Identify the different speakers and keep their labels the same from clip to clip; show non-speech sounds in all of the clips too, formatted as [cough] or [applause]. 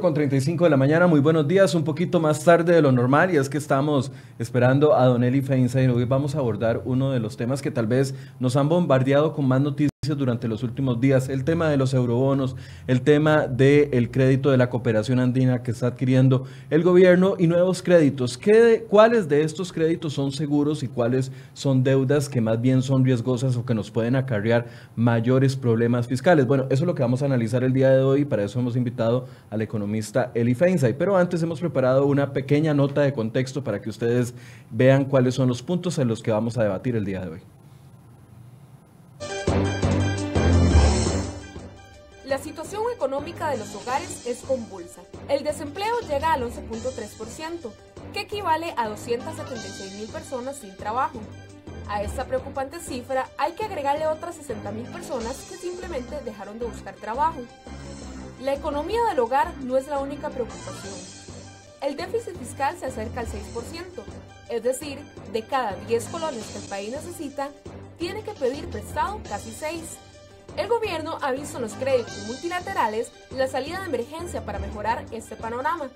Speaker 1: con 35 de la mañana, muy buenos días, un poquito más tarde de lo normal y es que estamos esperando a Don Eli y Hoy vamos a abordar uno de los temas que tal vez nos han bombardeado con más noticias durante los últimos días, el tema de los eurobonos, el tema del crédito de la cooperación andina que está adquiriendo el gobierno y nuevos créditos. ¿Cuáles de estos créditos son seguros y cuáles son deudas que más bien son riesgosas o que nos pueden acarrear mayores problemas fiscales? Bueno, eso es lo que vamos a analizar el día de hoy y para eso hemos invitado al economista Eli Feinsay. Pero antes hemos preparado una pequeña nota de contexto para que ustedes vean cuáles son los puntos en los que vamos a debatir el día de hoy.
Speaker 2: La situación económica de los hogares es convulsa. El desempleo llega al 11.3%, que equivale a 276.000 personas sin trabajo. A esta preocupante cifra hay que agregarle otras 60.000 personas que simplemente dejaron de buscar trabajo. La economía del hogar no es la única preocupación. El déficit fiscal se acerca al 6%, es decir, de cada 10 colones que el país necesita, tiene que pedir prestado casi 6 el gobierno ha visto en los créditos multilaterales la salida de emergencia para mejorar este panorama.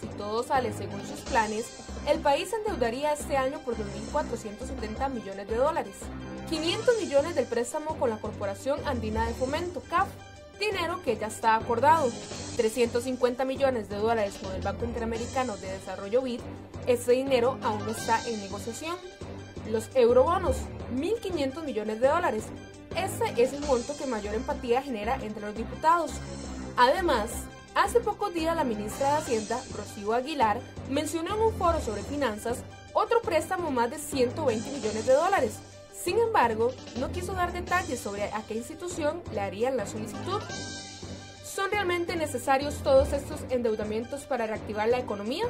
Speaker 2: Si todo sale según sus planes, el país endeudaría este año por 2.470 millones de dólares, 500 millones del préstamo con la Corporación Andina de Fomento, CAF, dinero que ya está acordado, 350 millones de dólares con el Banco Interamericano de Desarrollo BID, este dinero aún está en negociación, los eurobonos, 1.500 millones de dólares, este es el monto que mayor empatía genera entre los diputados. Además, hace pocos días la ministra de Hacienda, Rocío Aguilar, mencionó en un foro sobre finanzas otro préstamo más de 120 millones de dólares. Sin embargo, no quiso dar detalles sobre a qué institución le harían la solicitud. ¿Son realmente necesarios todos estos endeudamientos para reactivar la economía?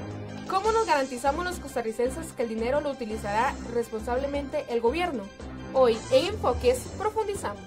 Speaker 2: ¿Cómo nos garantizamos los costarricenses que el dinero lo utilizará responsablemente el gobierno? Hoy en Enfoques profundizamos.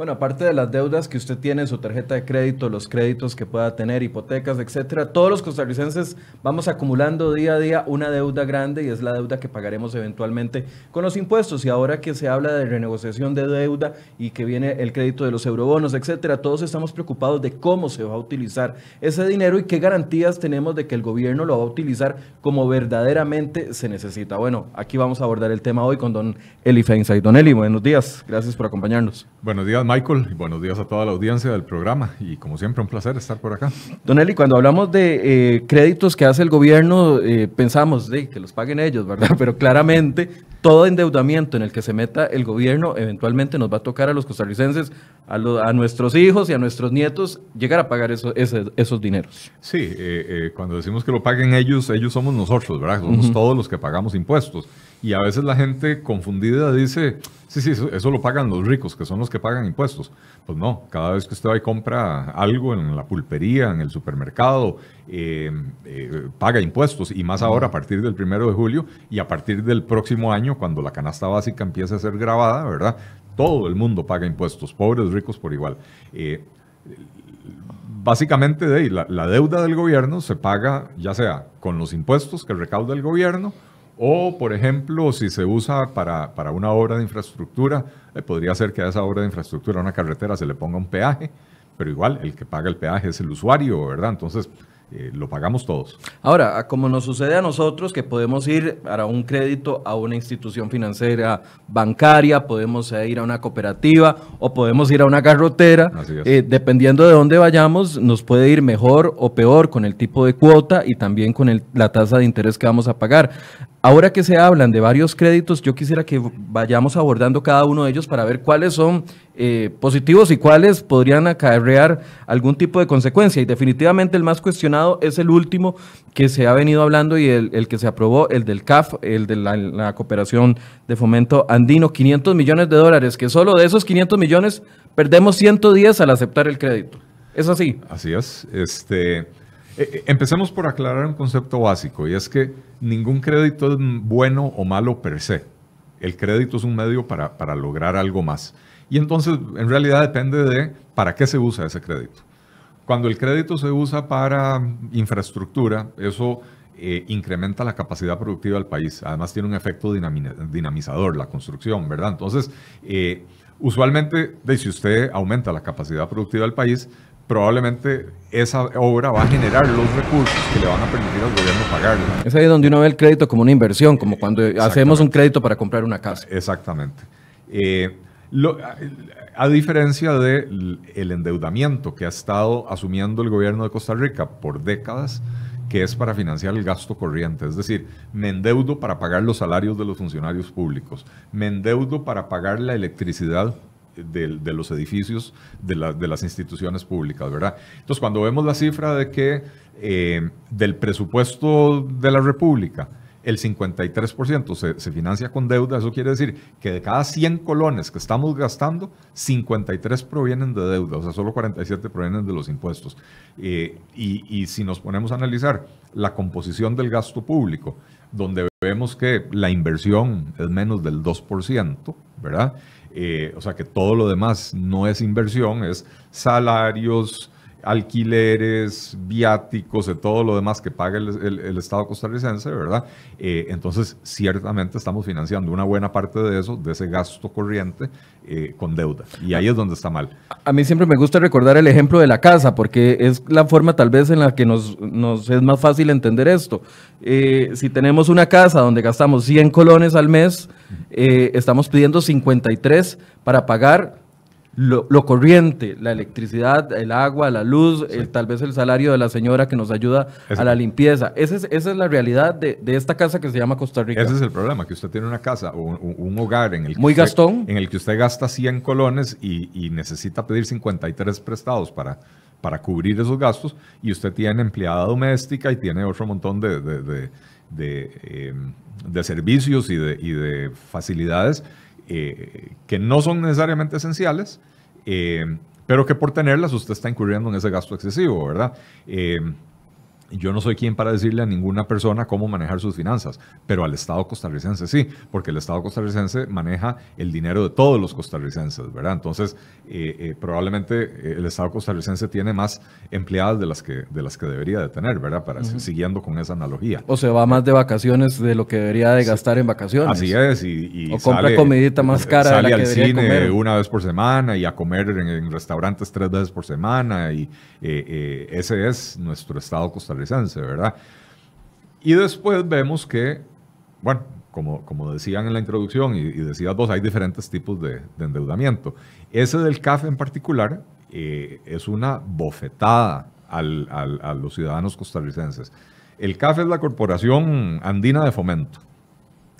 Speaker 1: Bueno, aparte de las deudas que usted tiene en su tarjeta de crédito, los créditos que pueda tener, hipotecas, etcétera, todos los costarricenses vamos acumulando día a día una deuda grande y es la deuda que pagaremos eventualmente con los impuestos. Y ahora que se habla de renegociación de deuda y que viene el crédito de los eurobonos, etcétera, todos estamos preocupados de cómo se va a utilizar ese dinero y qué garantías tenemos de que el gobierno lo va a utilizar como verdaderamente se necesita. Bueno, aquí vamos a abordar el tema hoy con don Eli y Don Eli,
Speaker 3: buenos días. Gracias por acompañarnos. Buenos días. Michael buenos días a toda la audiencia del programa y como siempre un placer estar por acá.
Speaker 1: Don Eli, cuando hablamos de eh, créditos que hace el gobierno, eh, pensamos de que los paguen ellos, ¿verdad? [laughs] Pero claramente todo endeudamiento en el que se meta el gobierno eventualmente nos va a tocar a los costarricenses, a, nuestros hijos y a nuestros nietos
Speaker 3: llegar a pagar esos dineros. Sí, eh, cuando decimos que lo paguen ellos, ellos somos nosotros, ¿verdad? Somos todos los que pagamos impuestos. Y a veces la gente confundida dice, sí, sí, eso, lo pagan los ricos, que son los que pagan impuestos. Pues no, cada vez que usted va y compra algo en la pulpería, en el supermercado, em, eh, paga impuestos. Y más ahora, a partir del primero de julio y a partir del próximo año, cuando la canasta básica empiece a ser grabada, ¿verdad? Todo el mundo paga impuestos, pobres, ricos por igual. Eh, básicamente, la deuda del gobierno se paga ya sea con los impuestos que recauda el gobierno, o, por ejemplo, si se usa para, para una obra de infraestructura, eh, podría ser que a esa obra de infraestructura, a una carretera, se le ponga un peaje, pero igual el que paga el peaje es el usuario, ¿verdad? Entonces, eh, lo pagamos todos.
Speaker 1: Ahora, como nos sucede a nosotros, que podemos ir para un crédito a una institución financiera bancaria, podemos eh, ir a una cooperativa o podemos ir a una carretera. dependiendo de dónde vayamos, nos puede ir mejor o peor con el tipo de cuota y también con el, la tasa de interés que vamos a pagar. Ahora que se hablan de varios créditos, yo quisiera que vayamos abordando cada uno de ellos para ver cuáles son eh, positivos y cuáles podrían acarrear algún tipo de consecuencia. Y definitivamente el más cuestionado es el último que se ha venido hablando y el, que se aprobó, el del CAF, el de la, la, cooperación de fomento andino, 500 millones de dólares, que solo de esos 500 millones perdemos 110 al aceptar el crédito. ¿Es
Speaker 3: así? Así es. Este, eh, eh, empecemos por aclarar un concepto básico y es que ningún crédito es bueno o malo per se. El crédito es un medio para, lograr algo más. Y entonces, en realidad depende de para qué se usa ese crédito. Cuando el crédito se usa para infraestructura, eso eh, incrementa la capacidad productiva del país. Además, tiene un efecto dinamizador, la construcción, ¿verdad? Entonces, usualmente, si usted aumenta la capacidad productiva del país, probablemente esa obra va a generar los recursos que le van a permitir al gobierno pagarla. Es ahí
Speaker 1: donde uno ve el crédito como una inversión, como cuando hacemos un crédito para comprar una casa. Exactamente.
Speaker 3: Eh, a diferencia del el endeudamiento que ha estado asumiendo el gobierno de Costa Rica por décadas, que es para financiar el gasto corriente. Es decir, me endeudo para pagar los salarios de los funcionarios públicos, me endeudo para pagar la electricidad de, los edificios de, las instituciones públicas, ¿verdad? Entonces, cuando vemos la cifra de que eh, del presupuesto de la República, el 53% se, financia con deuda, eso quiere decir que de cada 100 colones que estamos gastando, 53 provienen de deuda, o sea, solo 47 provienen de los impuestos. Eh, y, y, si nos ponemos a analizar la composición del gasto público, donde vemos que la inversión es menos del 2%, ¿verdad? Eh, o sea que todo lo demás no es inversión, es salarios, alquileres, viáticos, de todo lo demás que paga el, Estado costarricense, ¿verdad? Eh, entonces, ciertamente estamos financiando una buena parte de eso, de ese gasto corriente, eh, con deuda. Y ahí es donde está mal.
Speaker 1: A mí siempre me gusta recordar el ejemplo de la casa, porque es la forma tal vez en la que nos, es más fácil entender esto. Eh, si tenemos una casa donde gastamos 100 colones al mes, estamos pidiendo 53 para pagar lo, corriente, la electricidad, el agua, la luz, tal vez el salario de la señora que nos ayuda a la limpieza. esa es la realidad de,
Speaker 3: esta casa que se llama Costa Rica. Ese es el problema, que usted tiene una casa o un, hogar en el, que usted, en el que usted gasta 100 colones y, necesita pedir 53 prestados para, cubrir esos gastos y usted tiene empleada doméstica y tiene otro montón de, de, em, servicios y de, facilidades eh, que no son necesariamente esenciales eh, pero que por tenerlas usted está incurriendo en ese gasto excesivo, ¿verdad? Eh, yo no soy quien para decirle a ninguna persona cómo manejar sus finanzas, pero al Estado costarricense sí, porque el Estado costarricense maneja el dinero de todos los costarricenses, ¿verdad? Entonces, eh, eh, probablemente eh, el Estado costarricense tiene más empleadas de las que, de las que debería de tener, ¿verdad? Para, Siguiendo con esa analogía.
Speaker 1: O se va más de vacaciones de lo que debería de gastar en vacaciones. Así es, y, o compra sale, comidita más cara. al cine
Speaker 3: una vez por semana y a comer en, restaurantes tres veces por semana, y ese es nuestro Estado costarricense ¿verdad? Y después vemos que, bueno, como, como decían en la introducción y, decías vos, hay diferentes tipos de, endeudamiento. Ese del CAF en particular eh, es una bofetada a los ciudadanos costarricenses. El CAF es la Corporación Andina de Fomento.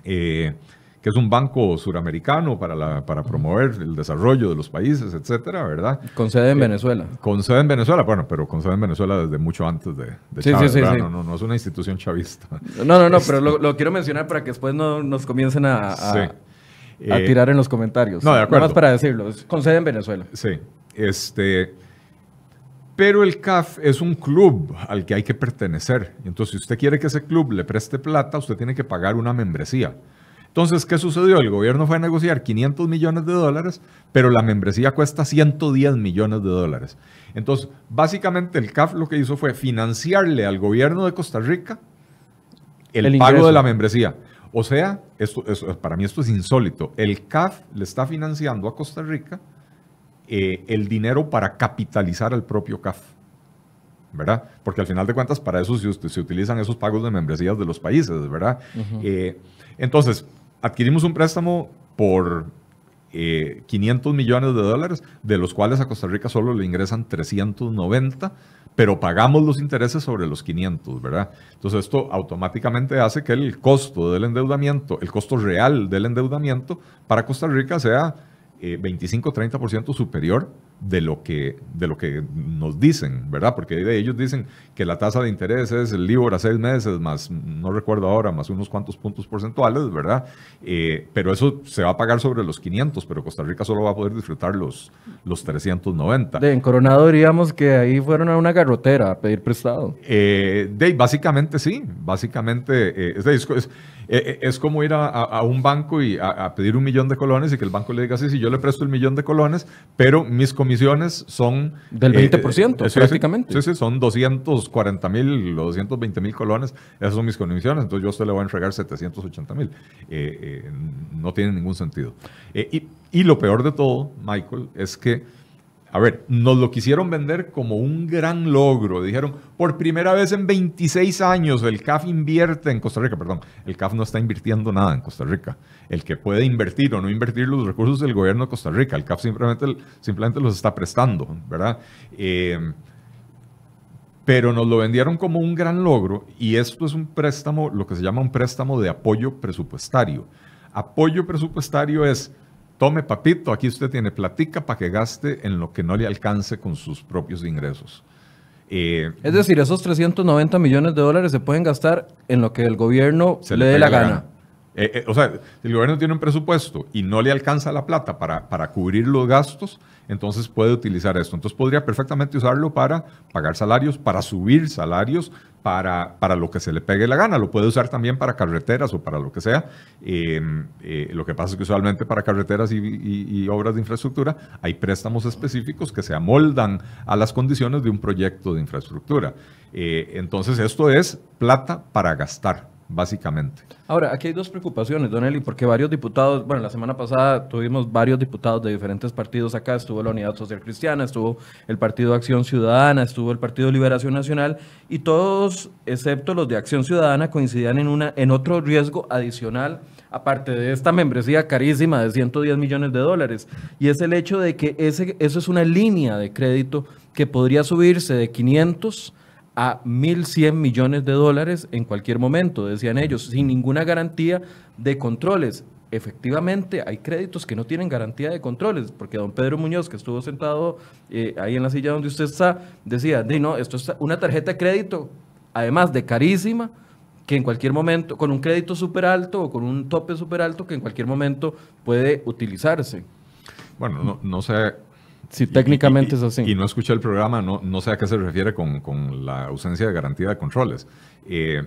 Speaker 3: Eh, que es un banco suramericano para, para promover el desarrollo de los países, etcétera, ¿verdad? Con sede en eh, Venezuela. Con sede en Venezuela, bueno, pero con sede en Venezuela desde mucho antes de, de Chávez, no, no, no, es una institución chavista.
Speaker 1: No, no, no, pero lo, quiero mencionar para que después no nos comiencen a, a, eh, tirar en los comentarios. No, de acuerdo. Nada más para decirlo, con sede en Venezuela.
Speaker 3: Sí, este... Pero el CAF es un club al que hay que pertenecer. Entonces, si usted quiere que ese club le preste plata, usted tiene que pagar una membresía. Entonces, ¿qué sucedió? El gobierno fue a negociar 500 millones de dólares, pero la membresía cuesta 110 millones de dólares. Entonces, básicamente el CAF lo que hizo fue financiarle al gobierno de Costa Rica el, pago de la membresía. O sea, esto, para mí esto es insólito. El CAF le está financiando a Costa Rica eh, el dinero para capitalizar al propio CAF. ¿Verdad? Porque al final de cuentas, para eso se, se utilizan esos pagos de membresías de los países, ¿verdad? Eh, entonces, adquirimos un préstamo por 500 eh, millones de dólares, de los cuales a Costa Rica solo le ingresan 390, pero pagamos los intereses sobre los 500, ¿verdad? Entonces esto automáticamente hace que el costo del endeudamiento, el costo real del endeudamiento para Costa Rica sea 25-30% eh, superior de lo que, de lo que nos dicen, ¿verdad? Porque ellos dicen que la tasa de interés es el libro a seis meses, más, no recuerdo ahora, más unos cuantos puntos porcentuales, ¿verdad? Eh, pero eso se va a pagar sobre los 500, pero Costa Rica solo va a poder disfrutar los, los 390. De, en Coronado diríamos que ahí fueron a una garrotera a pedir prestado. Eh, básicamente sí, básicamente, eh, es, de, es eh, eh, es como ir a, un banco y a, pedir un millón de colones y que el banco le diga, sí, sí, yo le presto el millón de colones, pero mis comisiones son... Del 20%, eh, prácticamente. Sí, sí, son 240 mil 220 mil colones, esas son mis comisiones, entonces yo a le voy a entregar 780 mil. no tiene ningún sentido. Y, y lo peor de todo, Michael, es que a ver, nos lo quisieron vender como un gran logro. Dijeron, por primera vez en 26 años el CAF invierte en Costa Rica. Perdón, el CAF no está invirtiendo nada en Costa Rica. El que puede invertir o no invertir los recursos del gobierno de Costa Rica, el CAF simplemente, los está prestando, ¿verdad? Eh, pero nos lo vendieron como un gran logro y esto es un préstamo, lo que se llama un préstamo de apoyo presupuestario. Apoyo presupuestario es Tome, papito, aquí usted tiene platica para que gaste en lo que no le alcance con sus propios ingresos. Eh, es
Speaker 1: decir, esos 390 millones de dólares se pueden gastar en lo que el gobierno
Speaker 3: se le, dé la, gana. Eh, eh, o sea, si el gobierno tiene un presupuesto y no le alcanza la plata para, cubrir los gastos, entonces puede utilizar esto. Entonces podría perfectamente usarlo para pagar salarios, para subir salarios, para, lo que se le pegue la gana. Lo puede usar también para carreteras o para lo que sea. Em, eh, lo que pasa es que usualmente para carreteras y, obras de infraestructura hay préstamos específicos que se amoldan a las condiciones de un proyecto de infraestructura. entonces esto es plata para gastar básicamente.
Speaker 1: Ahora, aquí hay dos preocupaciones, Don Eli, porque varios diputados, bueno, la semana pasada tuvimos varios diputados de diferentes partidos acá, estuvo la Unidad Social Cristiana, estuvo el Partido Acción Ciudadana, estuvo el Partido Liberación Nacional, y todos, excepto los de Acción Ciudadana, coincidían en, una, en otro riesgo adicional, aparte de esta membresía carísima de 110 millones de dólares, y es el hecho de que ese, eso es una línea de crédito que podría subirse de 500 a 1.100 millones de dólares en cualquier momento, decían ellos, sin ninguna garantía de controles. Efectivamente, hay créditos que no tienen garantía de controles, porque don Pedro Muñoz, que estuvo sentado eh, ahí en la silla donde usted está, decía, no, esto es una tarjeta de crédito, además de carísima, que en cualquier momento, con un crédito súper alto o con un tope súper alto, que en cualquier momento puede utilizarse.
Speaker 3: Bueno, no, no sé Sí, técnicamente es así. Y no escuché el programa, no, no sé a qué se refiere con, con la ausencia de garantía de controles. Eh,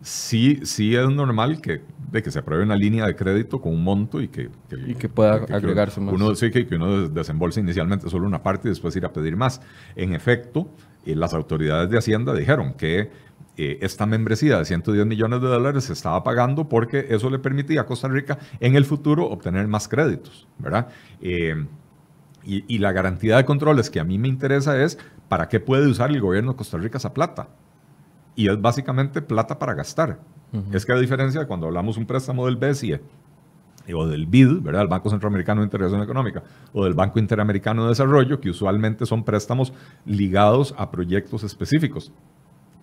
Speaker 3: sí, sí es normal que, de que se apruebe una línea de crédito con un monto y que, y que pueda agregarse más. Uno, sí, que, uno desembolse inicialmente solo una parte y después ir a pedir más. En efecto, eh, las autoridades de Hacienda dijeron que eh, esta membresía de 110 millones de dólares se estaba pagando porque eso le permitía a Costa Rica en el futuro obtener más créditos, ¿verdad? Y, la garantía de controles que a mí me interesa es para qué puede usar el gobierno de Costa Rica esa plata. Y es básicamente plata para gastar. Es que a diferencia cuando hablamos un préstamo del BESIE eh, o del BID, ¿verdad? el Banco Centroamericano de Integración Económica, o del Banco Interamericano de Desarrollo, que usualmente son préstamos ligados a proyectos específicos,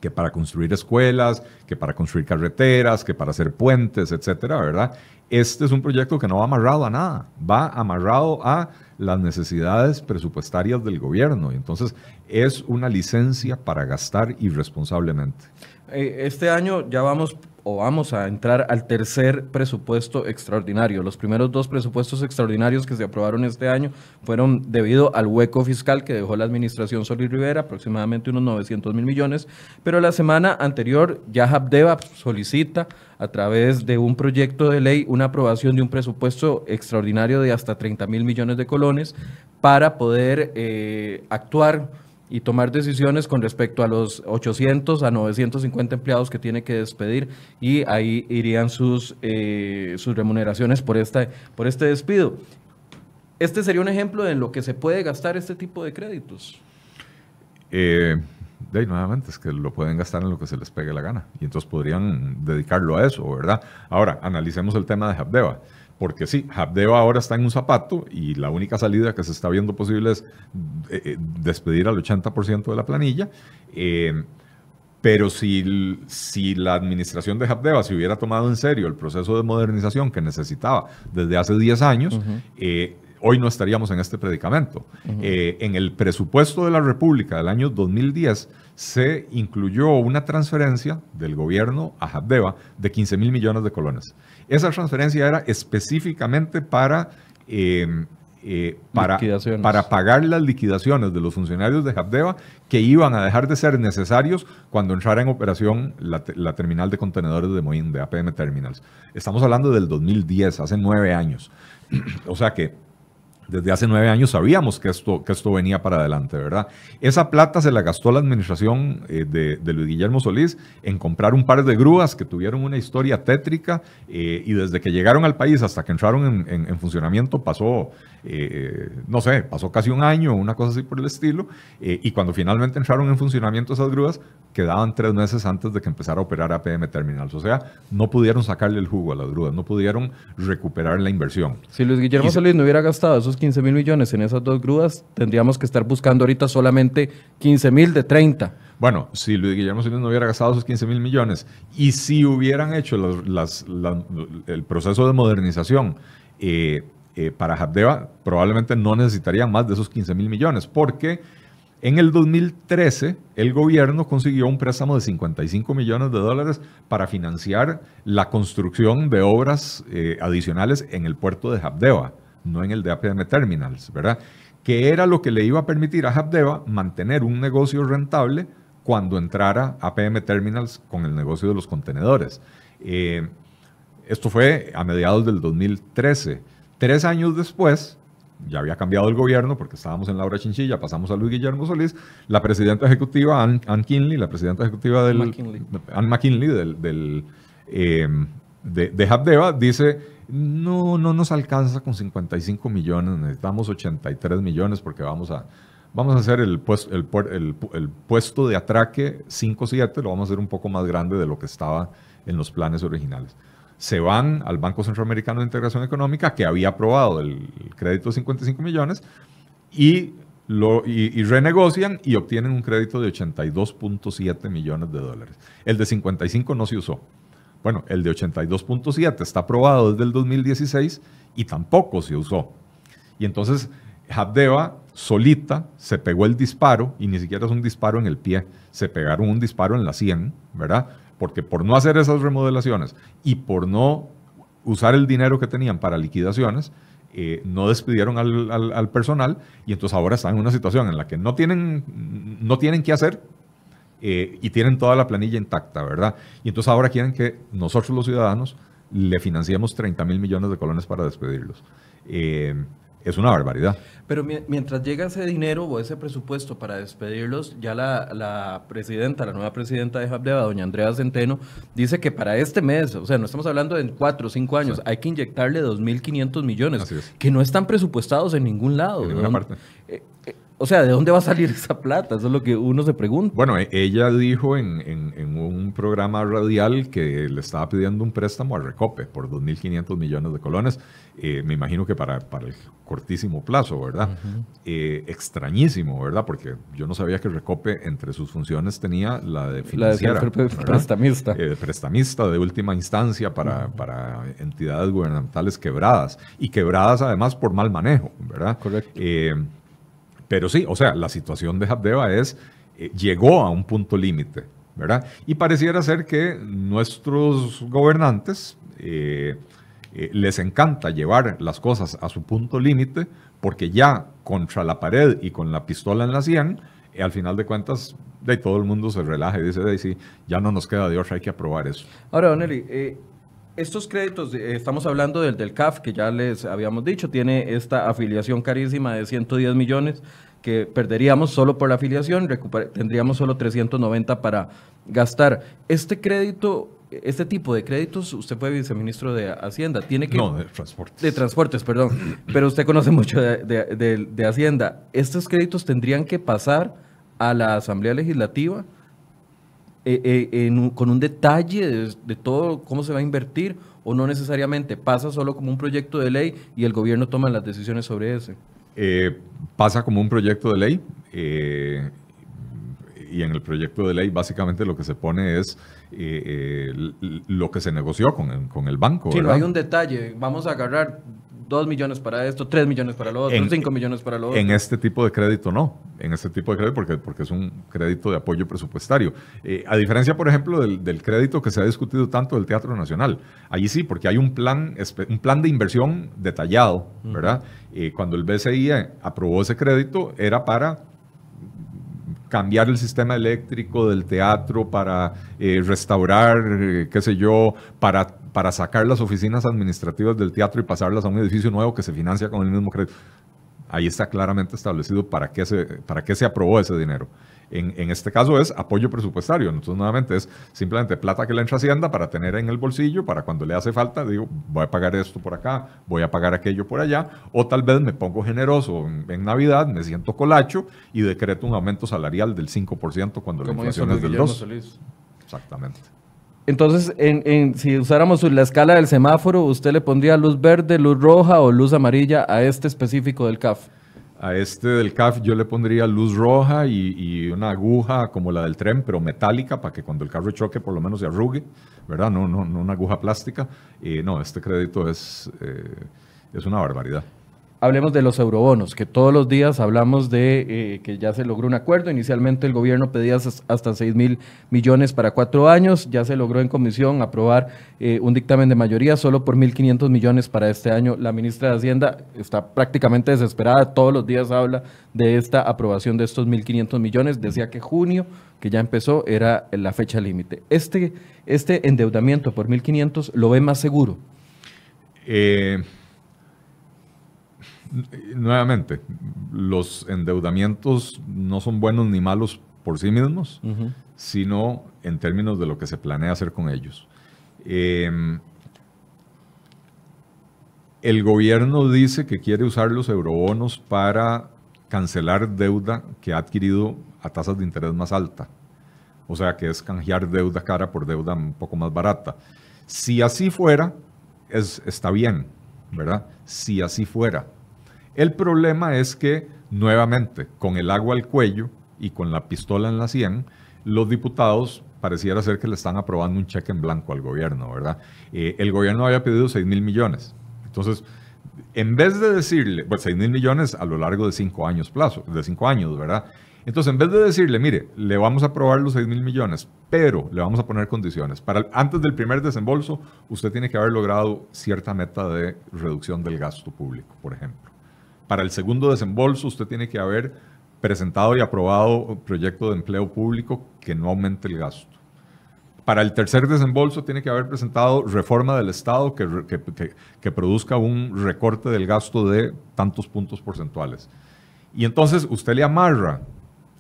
Speaker 3: que para construir escuelas, que para construir carreteras, que para hacer puentes, etcétera, ¿verdad? Este es un proyecto que no va amarrado a nada, va amarrado a las necesidades presupuestarias del gobierno. Entonces, es una licencia para gastar irresponsablemente.
Speaker 1: Eh, este año ya vamos o vamos a entrar al tercer presupuesto extraordinario. Los primeros dos presupuestos extraordinarios que se aprobaron este año fueron debido al hueco fiscal que dejó la administración Solís Rivera, aproximadamente unos 900 mil millones, pero la semana anterior ya Habdeba solicita a través de un proyecto de ley una aprobación de un presupuesto extraordinario de hasta 30 mil millones de colones para poder eh, actuar y tomar decisiones con respecto a los 800 a 950 empleados que tiene que despedir y ahí irían sus, eh, sus remuneraciones por, esta, por este despido. Este sería un ejemplo de lo que se puede gastar este tipo de créditos.
Speaker 3: Eh, de ahí nuevamente, es que lo pueden gastar en lo que se les pegue la gana. Y entonces podrían dedicarlo a eso, ¿verdad? Ahora, analicemos el tema de Habdeba. Porque sí, Habdeba ahora está en un zapato y la única salida que se está viendo posible es eh, eh, despedir al 80% de la planilla. Eh, pero si, si, la administración de Habdeba se hubiera tomado en serio el proceso de modernización que necesitaba desde hace 10 años, hoy no estaríamos en este predicamento. Eh, en el presupuesto de la República del año 2010 se incluyó una transferencia del gobierno a Habdeba de 15 mil millones de colones. Esa transferencia era específicamente para... Em, eh, para, pagar las liquidaciones de los funcionarios de Habdeba que iban a dejar de ser necesarios cuando entrara en operación la, terminal de contenedores de Moín, de APM Terminals. Estamos hablando del 2010, hace nueve años. [clears throat] o sea que desde hace nueve años sabíamos que esto, que esto venía para adelante, ¿verdad? Esa plata se la gastó la administración eh, de, Luis Guillermo Solís en comprar un par de grúas que tuvieron una historia tétrica eh, y desde que llegaron al país hasta que entraron en, funcionamiento pasó, eh, no sé, pasó casi un año, una cosa así por el estilo, y cuando finalmente entraron en funcionamiento esas grúas, quedaban tres meses antes de que empezara a operar APM Terminals. O sea, no pudieron sacarle el jugo a las grúas, no pudieron recuperar la inversión.
Speaker 1: Si Luis Guillermo Solís no hubiera gastado esos 15 mil millones en esas dos grúas, tendríamos que estar buscando ahorita solamente 15 mil de
Speaker 3: 30. Bueno, si Luis Guillermo Solís no hubiera gastado esos 15 mil millones y si hubieran hecho el proceso de modernización eh, eh, para Habdeba, probablemente no necesitarían más de esos 15 mil millones, porque en el 2013, el gobierno consiguió un préstamo de 55 millones de dólares para financiar la construcción de obras eh, adicionales en el puerto de Habdeba no en el de APM Terminals, ¿verdad? Que era lo que le iba a permitir a Habdeba mantener un negocio rentable cuando entrara APM Terminals con el negocio de los contenedores. Eh, esto fue a mediados del 2013. Tres años después, ya había cambiado el gobierno porque estábamos en Laura Chinchilla, pasamos a Luis Guillermo Solís, la presidenta ejecutiva, Ann, Kinley, la presidenta ejecutiva del... McKinley. McKinley del, eh, de, de Habdeba, dice no, no nos alcanza con 55 millones, necesitamos 83 millones porque vamos a, vamos a hacer el, pues, puesto, de atraque 5-7, lo vamos a hacer un poco más grande de lo que estaba en los planes originales. Se van al Banco Centroamericano de Integración Económica, que había aprobado el, crédito de 55 millones, y, y renegocian y obtienen un crédito de 82.7 millones de dólares. El de 55 no se usó. Bueno, el de 82.7 está aprobado desde el 2016 y tampoco se usó. Y entonces Habdeba solita se pegó el disparo, y ni siquiera es un disparo en el pie, se pegaron un disparo en la 100, ¿verdad? Porque por no hacer esas remodelaciones y por no usar el dinero que tenían para liquidaciones, eh, no despidieron al, personal y entonces ahora están en una situación en la que no tienen, no tienen qué hacer eh, y tienen toda la planilla intacta, ¿verdad? Y entonces ahora quieren que nosotros los ciudadanos le financiemos 30 mil millones de colones para despedirlos. Eh, es una barbaridad.
Speaker 1: Pero mientras llega ese dinero o ese presupuesto para despedirlos, ya la, presidenta, la nueva presidenta de Jabdeva, doña Andrea Centeno, dice que para este mes, o sea, no estamos hablando de cuatro o cinco años, hay que inyectarle 2.500 millones, que no están presupuestados
Speaker 3: en ningún lado.
Speaker 1: En parte. Eh,
Speaker 3: o sea, ¿de dónde va a salir [laughs] esa plata? Eso es lo que uno se pregunta. Bueno, e-, ella dijo en, un programa radial que le estaba pidiendo un préstamo a Recope por 2.500 millones de colones. Eh, me imagino que para, el cortísimo plazo, ¿verdad? Eh, extrañísimo, ¿verdad? Porque yo no sabía que Recope entre sus funciones tenía la de financiera. La de prestamista. Eh, prestamista de última instancia para, entidades gubernamentales quebradas. Y quebradas además por mal manejo, ¿verdad? Correcto. Pero sí, o sea, la situación de Habdeba es, eh, llegó a un punto límite, ¿verdad? Y pareciera ser que nuestros gobernantes eh, eh, les encanta llevar las cosas a su punto límite porque ya contra la pared y con la pistola en la sien, al final de cuentas, de todo el mundo se relaja y dice, sí, ya no nos queda Dios, hay que aprobar eso.
Speaker 1: Ahora, Donnelly, estos créditos, eh, estamos hablando del, del CAF, que ya les habíamos dicho, tiene esta afiliación carísima de 110 millones que perderíamos solo por la afiliación, tendríamos solo 390 para gastar. Este crédito, este tipo de créditos, usted fue viceministro de Hacienda, tiene que... No, de transportes. De transportes, perdón. [clears throat] Pero usted conoce mucho de Hacienda. Estos créditos tendrían que pasar a la Asamblea Legislativa eh, eh, con un detalle de, todo cómo se va a invertir o no necesariamente pasa solo como un proyecto de ley y el gobierno toma las decisiones sobre ese?
Speaker 3: Eh, pasa como un proyecto de ley y en el proyecto de ley básicamente lo que se pone es lo que se negoció con, el banco. Sí, no hay un
Speaker 1: detalle. Vamos a agarrar 2 millones para esto, tres millones para lo otro, millones para lo otro. En
Speaker 3: este tipo de crédito no, en este tipo de crédito porque, porque es un crédito de apoyo presupuestario. Eh, a diferencia, por ejemplo, del, crédito que se ha discutido tanto del Teatro Nacional. Allí sí, porque hay un plan, un plan de inversión detallado, ¿verdad? Eh, cuando el BCI aprobó ese crédito era para cambiar el sistema eléctrico del teatro, para eh, restaurar, qué sé yo, para para sacar las oficinas administrativas del teatro y pasarlas a un edificio nuevo que se financia con el mismo crédito. Ahí está claramente establecido para qué se, para qué se aprobó ese dinero. En, este caso es apoyo presupuestario. Entonces, nuevamente, es simplemente plata que le entra Hacienda para tener en el bolsillo, para cuando le hace falta, digo, voy a pagar esto por acá, voy a pagar aquello por allá, o tal vez me pongo generoso en, Navidad, me siento colacho y decreto un aumento salarial del 5% cuando la inflación es del 2%. Exactamente. Entonces, si usáramos
Speaker 1: la escala del semáforo, ¿usted le pondría luz verde, luz roja o luz amarilla a este específico
Speaker 3: del CAF? A este del CAF yo le pondría luz roja y, una aguja como la del tren, pero metálica, para que cuando el carro choque por lo menos se arrugue, ¿verdad? No, no, no una aguja plástica. Eh, no, este crédito es eh, una barbaridad. Hablemos de
Speaker 1: los eurobonos, que todos los días hablamos de eh, que ya se logró un acuerdo. Inicialmente el gobierno pedía hasta 6 mil millones para cuatro años. Ya se logró en comisión aprobar eh, un dictamen de mayoría solo por 1.500 millones para este año. La ministra de Hacienda está prácticamente desesperada. Todos los días habla de esta aprobación de estos 1.500 millones. Decía que junio, que ya empezó, era la fecha límite. Este, este endeudamiento por 1.500 lo ve más
Speaker 3: seguro. Eh nuevamente, los endeudamientos no son buenos ni malos por sí mismos, sino en términos de lo que se planea hacer con ellos. Em, el gobierno dice que quiere usar los eurobonos para cancelar deuda que ha adquirido a tasas de interés más alta. O sea, que es canjear deuda cara por deuda un poco más barata. Si así fuera, es, está bien, ¿verdad? Si así fuera. El problema es que, nuevamente, con el agua al cuello y con la pistola en la sien, los diputados pareciera ser que le están aprobando un cheque en blanco al gobierno, ¿verdad? Eh, el gobierno había pedido 6 mil millones. Entonces, en vez de decirle, pues 6 mil millones a lo largo de 5 años plazo, de 5 años, ¿verdad? Entonces, en vez de decirle, mire, le vamos a aprobar los 6 mil millones, pero le vamos a poner condiciones. Para antes del primer desembolso, usted tiene que haber logrado cierta meta de reducción del gasto público, por ejemplo para el segundo desembolso usted tiene que haber presentado y aprobado un proyecto de empleo público que no aumente el gasto. Para el tercer desembolso tiene que haber presentado reforma del Estado que, que, produzca un recorte del gasto de tantos puntos porcentuales. Y entonces usted le amarra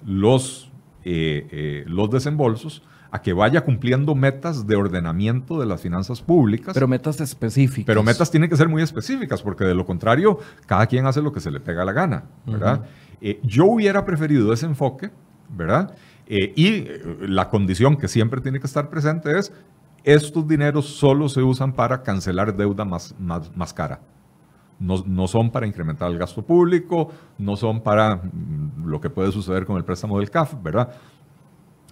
Speaker 3: los, eh, eh, los desembolsos a que vaya cumpliendo metas de ordenamiento de las finanzas públicas. Pero metas específicas. Pero metas tienen que ser muy específicas, porque de lo contrario, cada quien hace lo que se le pega la gana, ¿verdad? Eh, yo hubiera preferido ese enfoque, ¿verdad? Eh, y eh, la condición que siempre tiene que estar presente es, estos dineros solo se usan para cancelar deuda más, más, cara. No, no, son para incrementar el gasto público, no son para mm, lo que puede suceder con el préstamo del CAF, ¿verdad?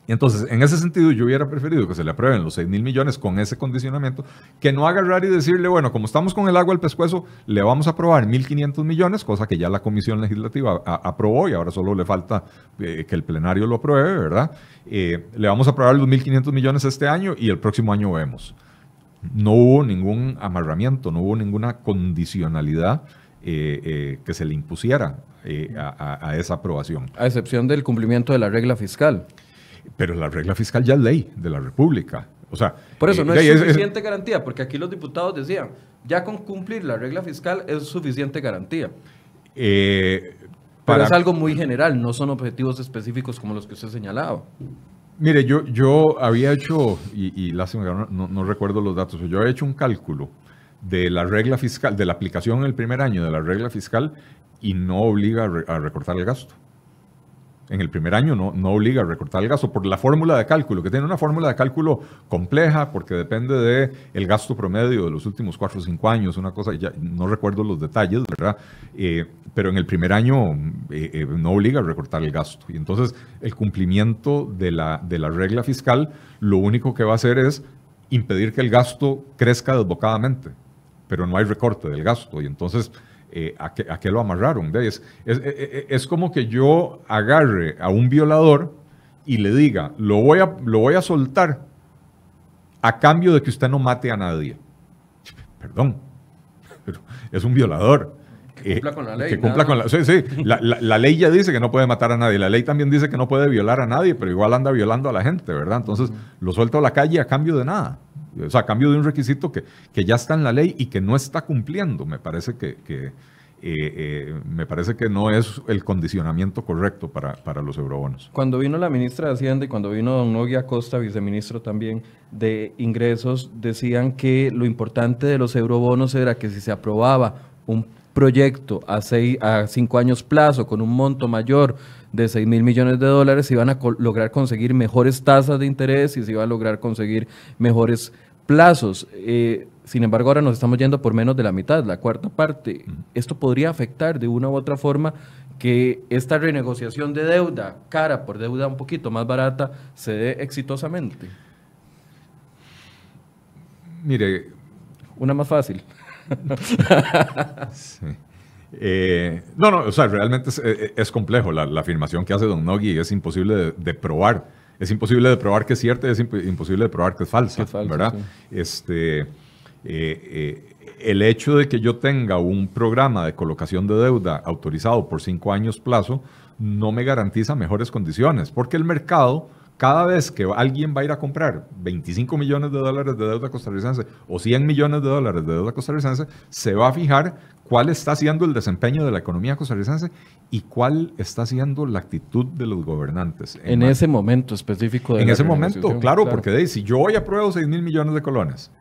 Speaker 3: entonces, en ese sentido, yo hubiera preferido que se le aprueben los 6 mil millones con ese condicionamiento, que no agarrar y decirle, bueno, como estamos con el agua al pescuezo, le vamos a aprobar 1.500 millones, cosa que ya la Comisión Legislativa aprobó y ahora solo le falta eh, que el plenario lo apruebe, ¿verdad? Eh, le vamos a aprobar los 1.500 millones este año y el próximo año vemos. No hubo ningún amarramiento, no hubo ninguna condicionalidad. Eh, que se le impusiera a, esa aprobación. A excepción del cumplimiento de la regla fiscal. Pero la regla fiscal ya es ley de la República. O sea, por eso eh, no es suficiente
Speaker 1: garantía, porque aquí los diputados decían, ya con cumplir la regla fiscal es suficiente garantía.
Speaker 3: Eh, pero es algo
Speaker 1: muy general, no son objetivos específicos como los que usted señalaba.
Speaker 3: Mire, yo, yo había hecho, y, lástima no, recuerdo los datos, yo había hecho un cálculo de la regla fiscal, de la aplicación en el primer año de la regla fiscal y no obliga a recortar el gasto en el primer año no, obliga a recortar el gasto por la fórmula de cálculo, que tiene una fórmula de cálculo compleja porque depende del el gasto promedio de los últimos cuatro o cinco años, una cosa, ya no recuerdo los detalles, ¿verdad? Eh, pero en el primer año eh, eh, no obliga a recortar el gasto. Y entonces el cumplimiento de la, de la regla fiscal lo único que va a hacer es impedir que el gasto crezca desbocadamente, pero no hay recorte del gasto. Y entonces eh, ¿a, qué, lo amarraron? Es, e, e, es, como que yo agarre a un violador y le diga, lo voy, a, lo voy a soltar a cambio de que usted no mate a nadie. Perdón, [laughs] pero es un violador. Que cumpla con la eh, ley. la, sí, [laughs] La, ley ya dice que no puede matar a nadie. La ley también dice que no puede violar a nadie, pero igual anda violando a la gente, ¿verdad? Entonces, lo suelto a la calle a cambio de nada o sea, a cambio de un requisito que, que ya está en la ley y que no está cumpliendo. Me parece que, que eh, eh, me parece que no es el condicionamiento correcto para, para, los eurobonos.
Speaker 1: Cuando vino la ministra de Hacienda y cuando vino don Nogui Costa, viceministro también de Ingresos, decían que lo importante de los eurobonos era que si se aprobaba un proyecto a, seis, a cinco años plazo con un monto mayor de 6 mil millones de dólares, se iban a lograr conseguir mejores tasas de interés y se iba a lograr conseguir mejores Plazos. Eh, sin embargo, ahora nos estamos yendo por menos de la mitad, la cuarta parte. Esto podría afectar de una u otra forma que esta renegociación de deuda cara por deuda un poquito más barata se dé exitosamente. Mire. Una más fácil. [laughs]
Speaker 3: Eh, no, no, o sea, realmente es, eh, complejo. La, afirmación que hace Don Nogui es imposible de probar es imposible de probar que es cierta y es imposible de probar que es falsa, falso, ¿verdad? Este, eh, eh, el hecho de que yo tenga un programa de colocación de deuda autorizado por cinco años plazo no me garantiza mejores condiciones, porque el mercado, cada vez que alguien va a ir a comprar 25 millones de dólares de deuda costarricense o 100 millones de dólares de deuda costarricense, se va a fijar cuál está siendo el desempeño de la economía costarricense y cuál está siendo la actitud de los gobernantes. En, ese momento específico. De en ese momento, claro, porque si yo hoy apruebo 6 mil millones de colones,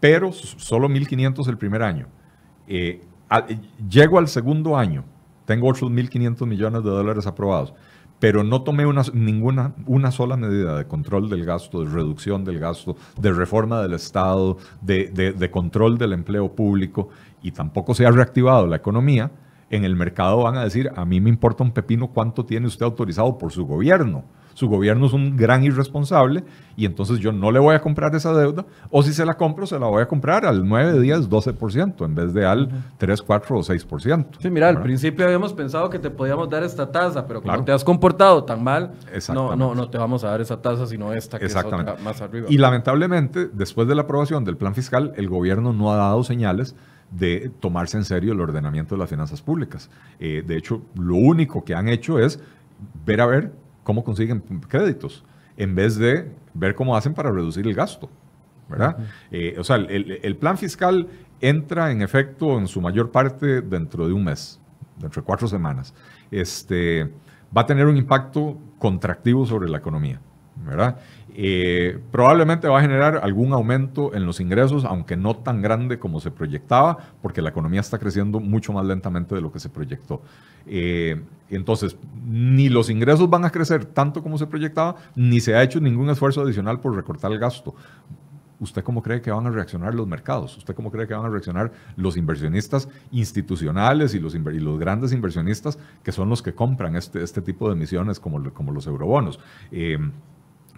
Speaker 3: pero solo 1.500 el primer año, eh, eh, llego al segundo año, tengo otros 1.500 millones de dólares aprobados, pero no tomé una, ninguna, una sola medida de control del gasto, de reducción del gasto, de reforma del Estado, de control del empleo público y tampoco se ha reactivado la economía, en el mercado van a decir, a mí me importa un pepino cuánto tiene usted autorizado por su gobierno. Su gobierno es un gran irresponsable y entonces yo no le voy a comprar esa deuda o si se la compro, se la voy a comprar al 9, 10, 12% en vez de al 3, 4 o 6%. Sí, mira, al principio
Speaker 1: habíamos pensado que te podíamos dar esta tasa, pero como claro. te
Speaker 3: has comportado tan mal, no, no, no te vamos
Speaker 1: a dar esa tasa, sino esta que más arriba. Y
Speaker 3: lamentablemente, después de la aprobación del plan fiscal, el gobierno no ha dado señales de tomarse en serio el ordenamiento de las finanzas públicas. Eh, de hecho, lo único que han hecho es ver a ver cómo consiguen créditos, en vez de ver cómo hacen para reducir el gasto. ¿verdad? Eh, o sea, el, plan fiscal entra en efecto en su mayor parte dentro de un mes, dentro de cuatro semanas. Este, va a tener un impacto contractivo sobre la economía, ¿verdad? Eh, probablemente va a generar algún aumento en los ingresos, aunque no tan grande como se proyectaba, porque la economía está creciendo mucho más lentamente de lo que se proyectó. Eh, entonces, ni los ingresos van a crecer tanto como se proyectaba, ni se ha hecho ningún esfuerzo adicional por recortar el gasto. ¿usted cómo cree que van a reaccionar los mercados? ¿Usted cómo cree que van a reaccionar los inversionistas institucionales y los, grandes inversionistas que son los que compran este, este tipo de emisiones como, los eurobonos? Eh,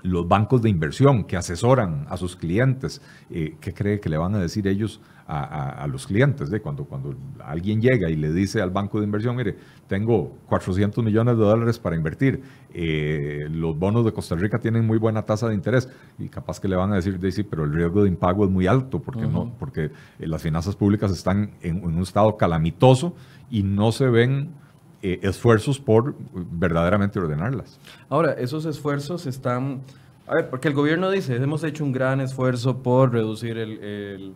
Speaker 3: los bancos de inversión que asesoran a sus clientes, eh, ¿qué cree que le van a decir ellos a, los clientes? De cuando, cuando alguien llega y le dice al banco de inversión, mire, tengo 400 millones de dólares para invertir, eh, los bonos de Costa Rica tienen muy buena tasa de interés, y capaz que le van a decir, de, pero el riesgo de impago es muy alto porque, no, porque eh, las finanzas públicas están en un estado calamitoso y no se ven eh, esfuerzos por verdaderamente ordenarlas.
Speaker 1: Ahora, esos esfuerzos están... A ver, porque el gobierno dice, hemos hecho un gran esfuerzo por reducir el,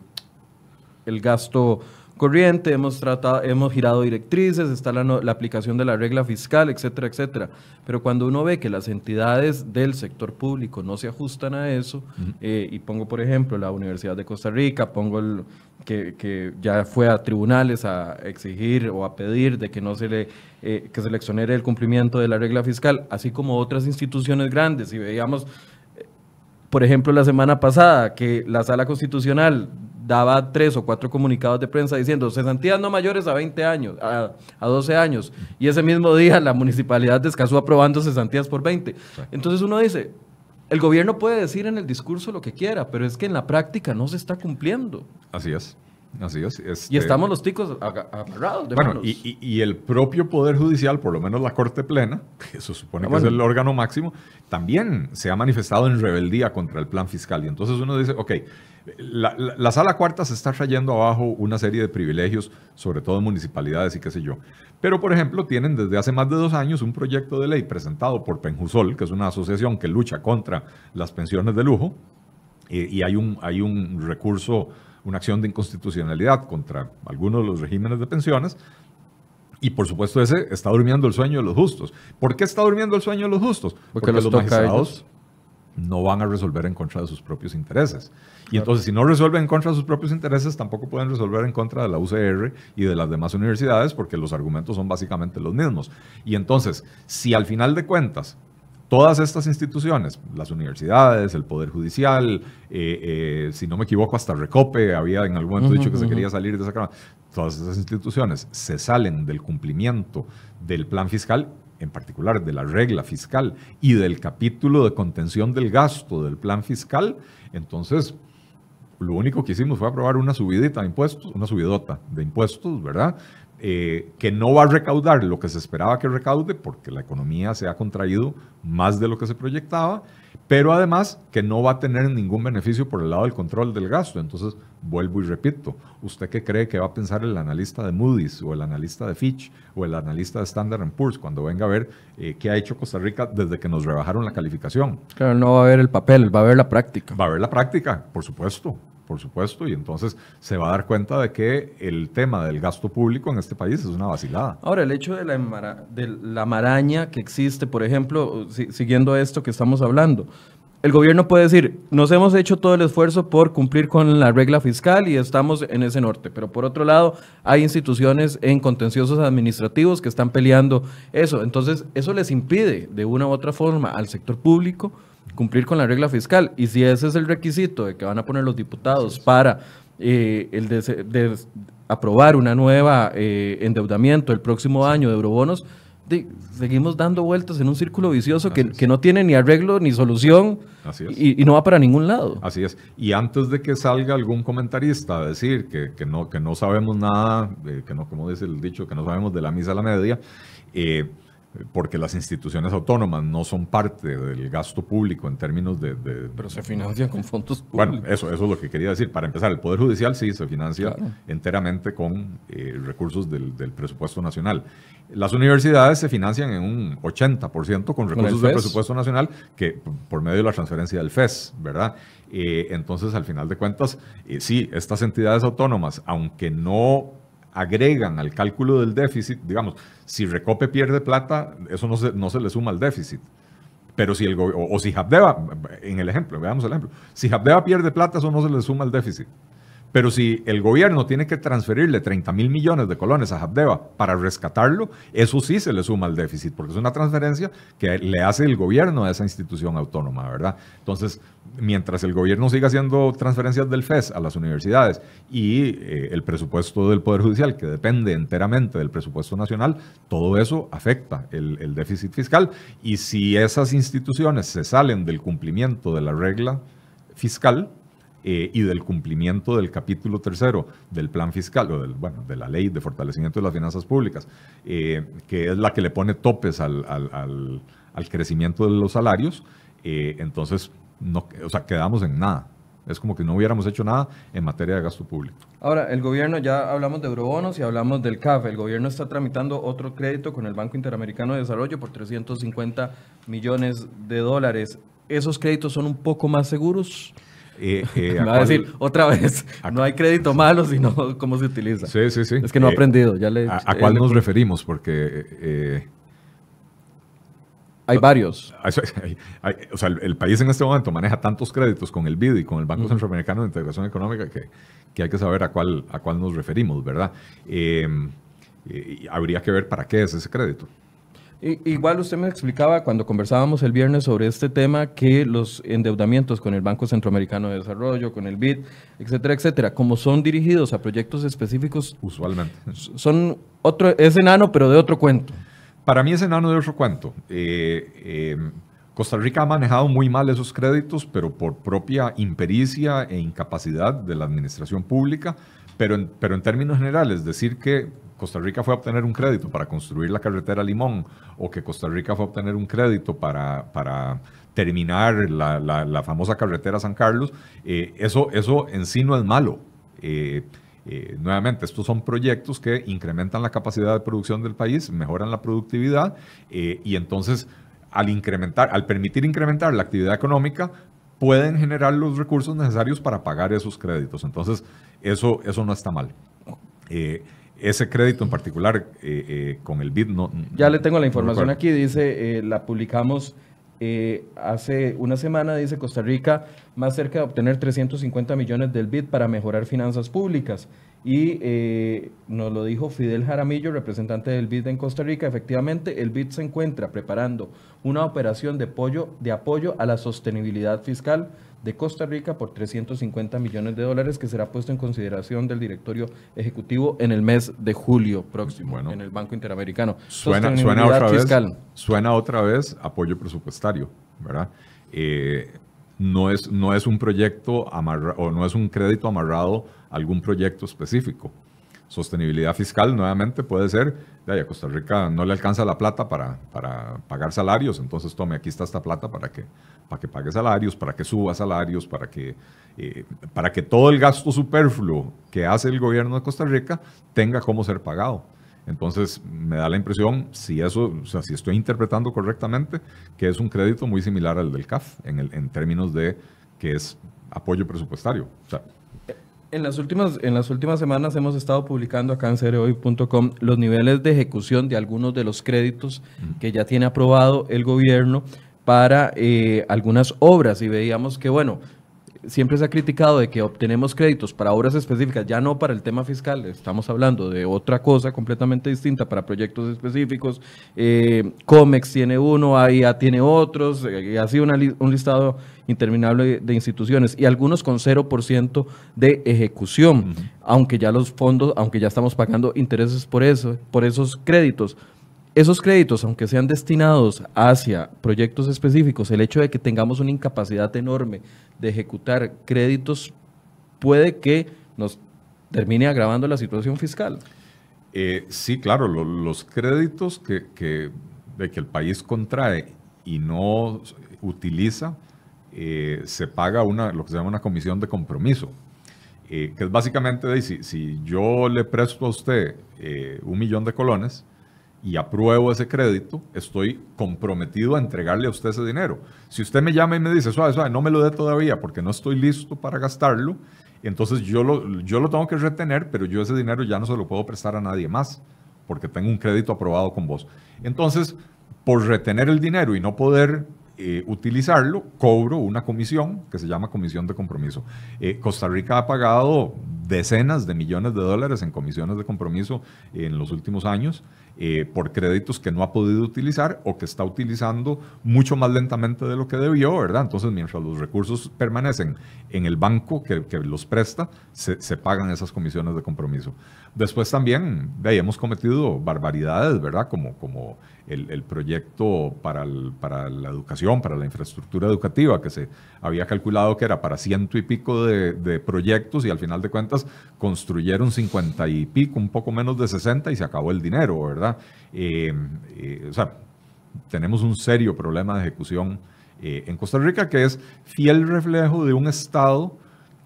Speaker 1: el gasto corriente, hemos, tratado, hemos girado directrices, está la, aplicación de la regla fiscal, etcétera, etcétera. Pero cuando uno ve que las entidades del sector público no se ajustan a eso, eh, y pongo por ejemplo la Universidad de Costa Rica, pongo que, ya fue a tribunales a exigir o a pedir de que no se le eh, que se le exonere el cumplimiento de la regla fiscal, así como otras instituciones grandes. Y veíamos, eh, por ejemplo, la semana pasada que la Sala Constitucional daba tres o cuatro comunicados de prensa diciendo cesantías no mayores a 20 años, a, 12 años. Y ese mismo día la municipalidad descasó aprobando cesantías por 20. Entonces uno dice, el gobierno puede decir en el discurso lo que quiera, pero es que en la práctica no se está cumpliendo.
Speaker 3: Así es. Así es. Este y estamos
Speaker 1: los ticos agarrados de Bueno,
Speaker 3: y, el propio Poder Judicial, por lo menos la Corte Plena, [laughs] que se supone ah, que es el órgano máximo, también se ha manifestado en rebeldía contra el plan fiscal. Y entonces uno dice, ok, la, sala cuarta se está trayendo abajo una serie de privilegios, sobre todo en municipalidades y qué sé yo. Pero, por ejemplo, tienen desde hace más de dos años un proyecto de ley presentado por Penjusol, que es una asociación que lucha contra las pensiones de lujo, eh, y hay un, hay un recurso, una acción de inconstitucionalidad contra algunos de los regímenes de pensiones. Y por supuesto ese está durmiendo el sueño de los justos. ¿Por qué está durmiendo el sueño de los justos? Porque, los, no van a resolver en contra de sus propios intereses. Y entonces, si no resuelven en contra de sus propios intereses, tampoco pueden resolver en contra de la UCR y de las demás universidades, porque los argumentos son básicamente los mismos. Y entonces, si al final de cuentas, todas estas instituciones, las universidades, el Poder Judicial, eh, eh, si no me equivoco, hasta Recope había en algún momento dicho que se quería salir de esa cámara, todas esas instituciones se salen del cumplimiento del plan fiscal en particular de la regla fiscal y del capítulo de contención del gasto del plan fiscal, entonces lo único que hicimos fue aprobar una subidita de impuestos, una subidota de impuestos, ¿verdad? Eh, que no va a recaudar lo que se esperaba que recaude porque la economía se ha contraído más de lo que se proyectaba pero además que no va a tener ningún beneficio por el lado del control del gasto. Entonces, vuelvo y repito, ¿usted qué cree que va a pensar el analista de Moody's o el analista de Fitch o el analista de Standard Poor's cuando venga a ver eh, qué ha hecho Costa Rica desde que nos rebajaron la calificación? Claro, no va a ver el papel, va a ver la práctica. Va a ver la práctica, por supuesto por supuesto, y entonces se va a dar cuenta de que el tema del gasto público en este país es una vacilada. Ahora, el hecho
Speaker 1: de la, maraña que existe, por ejemplo, siguiendo esto que estamos hablando, el gobierno puede decir, nos hemos hecho todo el esfuerzo por cumplir con la regla fiscal y estamos en ese norte. Pero por otro lado, hay instituciones en contenciosos administrativos que están peleando eso. Entonces, eso les impide de una u otra forma al sector público cumplir con la regla fiscal. Y si ese es el requisito de que van a poner los diputados para eh, el de, aprobar una nueva eh, endeudamiento el próximo año de eurobonos, seguimos dando vueltas en un círculo vicioso que, no tiene ni arreglo ni
Speaker 3: solución y, no va para ningún lado. Así es. Y antes de que salga algún comentarista a decir que, no, que no sabemos nada, eh, que no, como dice el dicho, que no sabemos de la misa a la media, eh, porque las instituciones autónomas no son parte del gasto público en términos de... Pero se financian con fondos públicos. Bueno, eso, eso es lo que quería decir. Para empezar, el Poder Judicial sí se financia enteramente con eh, recursos del, presupuesto nacional. Las universidades se financian en un 80% con recursos del e presupuesto nacional que por medio de la transferencia del FES, ¿verdad? Eh, entonces, al final de cuentas, eh, sí, estas entidades autónomas, aunque no agregan al cálculo del déficit, digamos, si Recope pierde plata, eso no se, no se le suma al déficit. Pero si el gobierno, o si Habdeba, en el ejemplo, veamos el ejemplo, si Habdeba pierde plata, eso no se le suma al déficit. Pero si el gobierno tiene que transferirle 30 mil millones de colones a Habdeba para rescatarlo, eso sí se le suma al déficit, porque es una transferencia que le hace el gobierno a esa institución autónoma, ¿verdad? Entonces, mientras el gobierno siga haciendo transferencias del FES a las universidades y eh, el presupuesto del Poder Judicial, que depende enteramente del presupuesto nacional, todo eso afecta el déficit fiscal. Y si esas instituciones se salen del cumplimiento de la regla fiscal, eh, y del cumplimiento del capítulo tercero del plan fiscal o bueno, de la ley de fortalecimiento de las finanzas públicas, eh, que es la que le pone topes al, crecimiento de los salarios, eh, entonces no, o sea, quedamos en nada. Es como que no hubiéramos hecho nada en materia de gasto público.
Speaker 1: Ahora, el gobierno, ya hablamos de eurobonos y hablamos del CAF. El gobierno está tramitando otro crédito con el Banco Interamericano de Desarrollo por 350 millones de dólares. ¿Esos créditos son un poco más seguros?
Speaker 3: Eh, eh, [laughs] Me va a decir
Speaker 1: otra vez, no hay crédito malo, sino [laughs] cómo se utiliza. Sí, sí, sí. Es que no he eh, aprendido. Ya le, ¿A,
Speaker 3: cuál nos referimos? Porque... Hay varios. [laughs] o sea, el, país en este momento maneja tantos créditos con el BID y con el Banco Centroamericano de Integración Económica que, hay que saber a cuál, a cuál nos referimos, ¿verdad? Em, habría que ver para qué es ese crédito. Igual usted me explicaba cuando conversábamos el viernes sobre este tema
Speaker 1: que los endeudamientos con el Banco Centroamericano de Desarrollo, con el BID, etcétera, etcétera, como son dirigidos a proyectos específicos, usualmente son otro, es enano pero de otro
Speaker 3: cuento. Para mí es enano de otro cuento. Eh, eh, Costa Rica ha manejado muy mal esos créditos, pero por propia impericia e incapacidad de la administración pública. Pero pero en términos generales, decir que Costa Rica fue a obtener un crédito para construir la carretera Limón o que Costa Rica fue a obtener un crédito para, para terminar la, famosa carretera San Carlos, eh, eso, eso en sí no es malo. Eh, eh, nuevamente, estos son proyectos que incrementan la capacidad de producción del país, mejoran la productividad y entonces al incrementar, al permitir incrementar la actividad económica, pueden generar los recursos necesarios para pagar esos créditos. Entonces, eso, eso no está mal ese crédito en particular eh, eh con el BID no... Ya le tengo la información
Speaker 1: aquí, dice, eh, la publicamos eh, hace una semana, dice Costa Rica, más cerca de obtener 350 millones del BID para mejorar finanzas públicas. Y nos lo dijo Fidel Jaramillo, representante del BID en Costa Rica. Efectivamente, el BID se encuentra preparando una operación de apoyo, de apoyo a la sostenibilidad fiscal de Costa Rica por 350 millones de dólares que será puesto en consideración del directorio ejecutivo en el mes de julio próximo en el Banco Interamericano. Suena, suena, otra vez,
Speaker 3: suena otra vez apoyo presupuestario, ¿verdad? Eh, no, es, no es un proyecto amarrado o no es un crédito amarrado a algún proyecto específico. Sostenibilidad fiscal nuevamente puede ser a Costa Rica no le alcanza la plata para, para pagar salarios, entonces tome, aquí está esta plata para que, para que pague salarios, para que suba salarios, para que, eh, para que todo el gasto superfluo que hace el gobierno de Costa Rica tenga cómo ser pagado. Entonces me da la impresión, si eso, o sea, si estoy interpretando correctamente, que es un crédito muy similar al del CAF en, en términos de que es apoyo presupuestario. O sea,
Speaker 1: en las, últimas, en las últimas semanas hemos estado publicando acá en los niveles de ejecución de algunos de los créditos mm. que ya tiene aprobado el gobierno para eh, algunas obras y veíamos que, bueno, siempre se ha criticado de que obtenemos créditos para obras específicas, ya no para el tema fiscal, estamos hablando de otra cosa completamente distinta para proyectos específicos. Eh, COMEX tiene uno, AIA tiene otros, eh, Ha sido un listado interminable de, instituciones y algunos con 0% de ejecución, aunque ya los fondos, aunque ya estamos pagando intereses por eso, por esos créditos esos créditos, aunque sean destinados hacia proyectos específicos, el hecho de que tengamos una incapacidad enorme de ejecutar créditos puede que nos
Speaker 3: termine agravando la situación fiscal. Eh, sí, claro, los créditos que, el país contrae y no utiliza, eh, se paga una, lo que se llama una comisión de compromiso, eh, que es básicamente, decir, si, si yo le presto a usted un millón de colones, y apruebo ese crédito, estoy comprometido a entregarle a usted ese dinero. Si usted me llama y me dice, suave, no me lo dé todavía porque no estoy listo para gastarlo, entonces yo lo, yo lo tengo que retener, pero yo ese dinero ya no se lo puedo prestar a nadie más porque tengo un crédito aprobado con vos. Entonces, por retener el dinero y no poder eh, utilizarlo, cobro una comisión que se llama comisión de compromiso. Eh, Costa Rica ha pagado decenas de millones de dólares en comisiones de compromiso en los últimos años eh, por créditos que no ha podido utilizar o que está utilizando mucho más lentamente de lo que debió, ¿verdad? Entonces, mientras los recursos permanecen en el banco que, los presta, se pagan esas comisiones de compromiso. Después también, ahí hemos cometido barbaridades, ¿verdad? Como, como el, proyecto para, la educación, para la infraestructura educativa, que se había calculado que era para ciento y pico de, proyectos y al final de cuentas construyeron cincuenta y pico, un poco menos de sesenta y se acabó el dinero, ¿verdad? Eh, eh, o sea, tenemos un serio problema de ejecución eh, en Costa Rica que es fiel reflejo de un Estado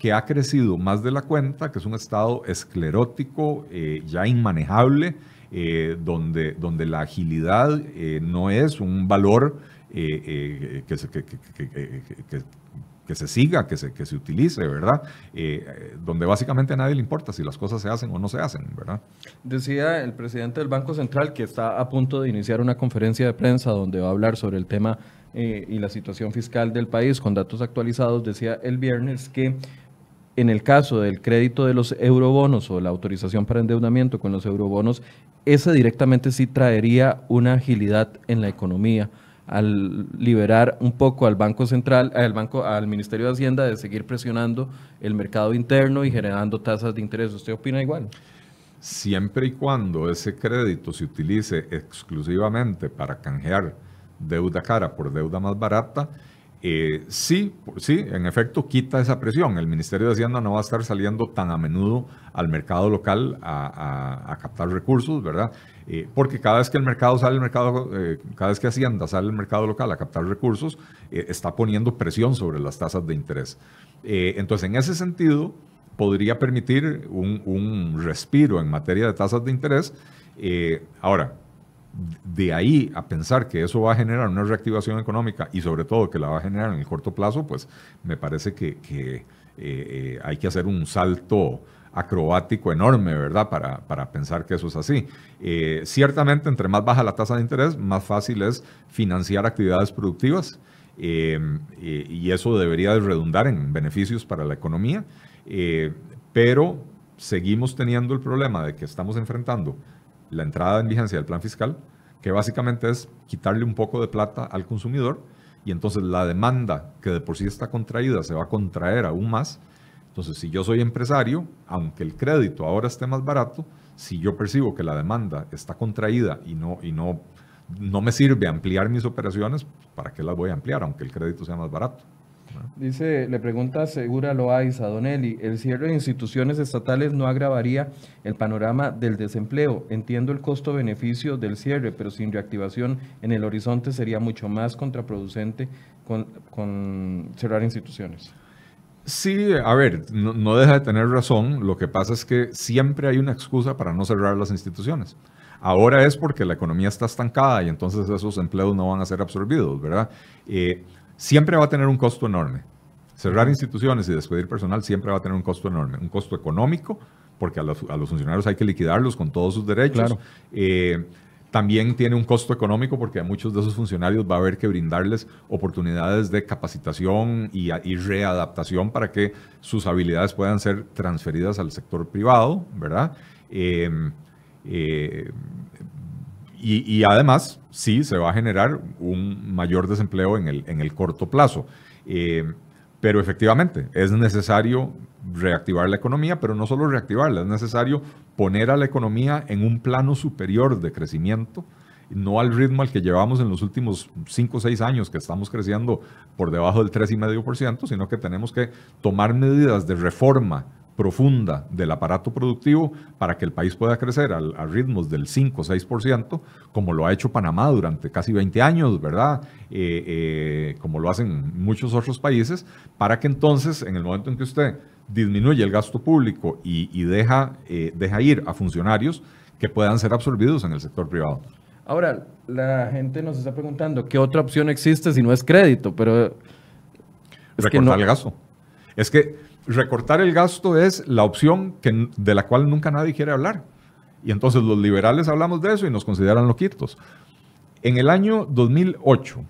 Speaker 3: que ha crecido más de la cuenta, que es un estado esclerótico, eh, ya inmanejable, eh, donde, donde la agilidad eh, no es un valor que, se, que, se siga, que se, que se utilice, ¿verdad? donde básicamente a nadie le importa si las cosas se hacen o no se hacen, ¿verdad? Decía el presidente del Banco Central que está a
Speaker 1: punto de iniciar una conferencia de prensa donde va a hablar sobre el tema y la situación fiscal del país con datos actualizados, decía el viernes que en el caso del crédito de los eurobonos o la autorización para endeudamiento con los eurobonos, ese directamente sí traería una agilidad en la economía al liberar un poco al Banco Central, al banco, al Ministerio de Hacienda de seguir presionando el mercado interno y generando tasas de
Speaker 3: interés. ¿Usted opina igual? Siempre y cuando ese crédito se utilice exclusivamente para canjear deuda cara por deuda más barata, eh, sí, sí, en efecto, quita esa presión. El Ministerio de Hacienda no va a estar saliendo tan a menudo al mercado local a, captar recursos, ¿verdad? Eh, porque cada vez que el mercado sale, el mercado, eh, cada vez que Hacienda sale al mercado local a captar recursos, está poniendo presión sobre las tasas de interés. entonces, en ese sentido, podría permitir un, un, respiro en materia de tasas de interés. ahora, de ahí a pensar que eso va a generar una reactivación económica y sobre todo que la va a generar en el corto plazo, pues me parece que, eh, eh, hay que hacer un salto acrobático enorme, ¿verdad? Para, pensar que eso es así. Eh, ciertamente, entre más baja la tasa de interés, más fácil es financiar actividades productivas y eso debería redundar en beneficios para la economía, pero seguimos teniendo el problema de que estamos enfrentando la entrada en vigencia del plan fiscal, que básicamente es quitarle un poco de plata al consumidor y entonces la demanda que de por sí está contraída se va a contraer aún más. Entonces, si yo soy empresario, aunque el crédito ahora esté más barato, si yo percibo que la demanda está contraída y no, y no, no me sirve ampliar mis operaciones, ¿para qué las voy a ampliar, aunque el crédito sea más barato?
Speaker 1: Dice, le pregunta Segura Loaiza, Donelli, el cierre de instituciones estatales no agravaría el panorama del desempleo. Entiendo el costo-beneficio del cierre, pero sin reactivación en el horizonte sería mucho más contraproducente con, cerrar
Speaker 3: instituciones. Sí, a ver, no, deja de tener razón. Lo que pasa es que siempre hay una excusa para no cerrar las instituciones. Ahora es porque la economía está estancada y entonces esos empleos no van a ser absorbidos, ¿verdad? Eh, siempre va a tener un costo enorme. Cerrar instituciones y despedir personal siempre va a tener un costo enorme, un costo económico, porque a los, funcionarios hay que liquidarlos con todos sus derechos. Eh, también tiene un costo económico porque a muchos de esos funcionarios va a haber que brindarles oportunidades de capacitación y, readaptación para que sus habilidades puedan ser transferidas al sector privado, ¿verdad? Eh, eh, y, además, sí, se va a generar un mayor desempleo en el, en el corto plazo. Eh, pero efectivamente, es necesario reactivar la economía, pero no solo reactivarla, es necesario poner a la economía en un plano superior de crecimiento, no al ritmo al que llevamos en los últimos 5 o 6 años, que estamos creciendo por debajo del 3,5%, sino que tenemos que tomar medidas de reforma profunda del aparato productivo para que el país pueda crecer a, ritmos del 5 o 6%, como lo ha hecho Panamá durante casi 20 años, ¿verdad? Eh, eh, como lo hacen muchos otros países, para que entonces, en el momento en que usted disminuye el gasto público y, eh, deja, ir a funcionarios que puedan ser absorbidos en el sector privado.
Speaker 1: Ahora, la gente nos está preguntando
Speaker 3: qué otra opción existe si no es crédito, pero... Es Recortar que no... el gasto. Es que recortar el gasto es la opción de la cual nunca nadie quiere hablar. Y entonces los liberales hablamos de eso y nos consideran loquitos. En el año 2008,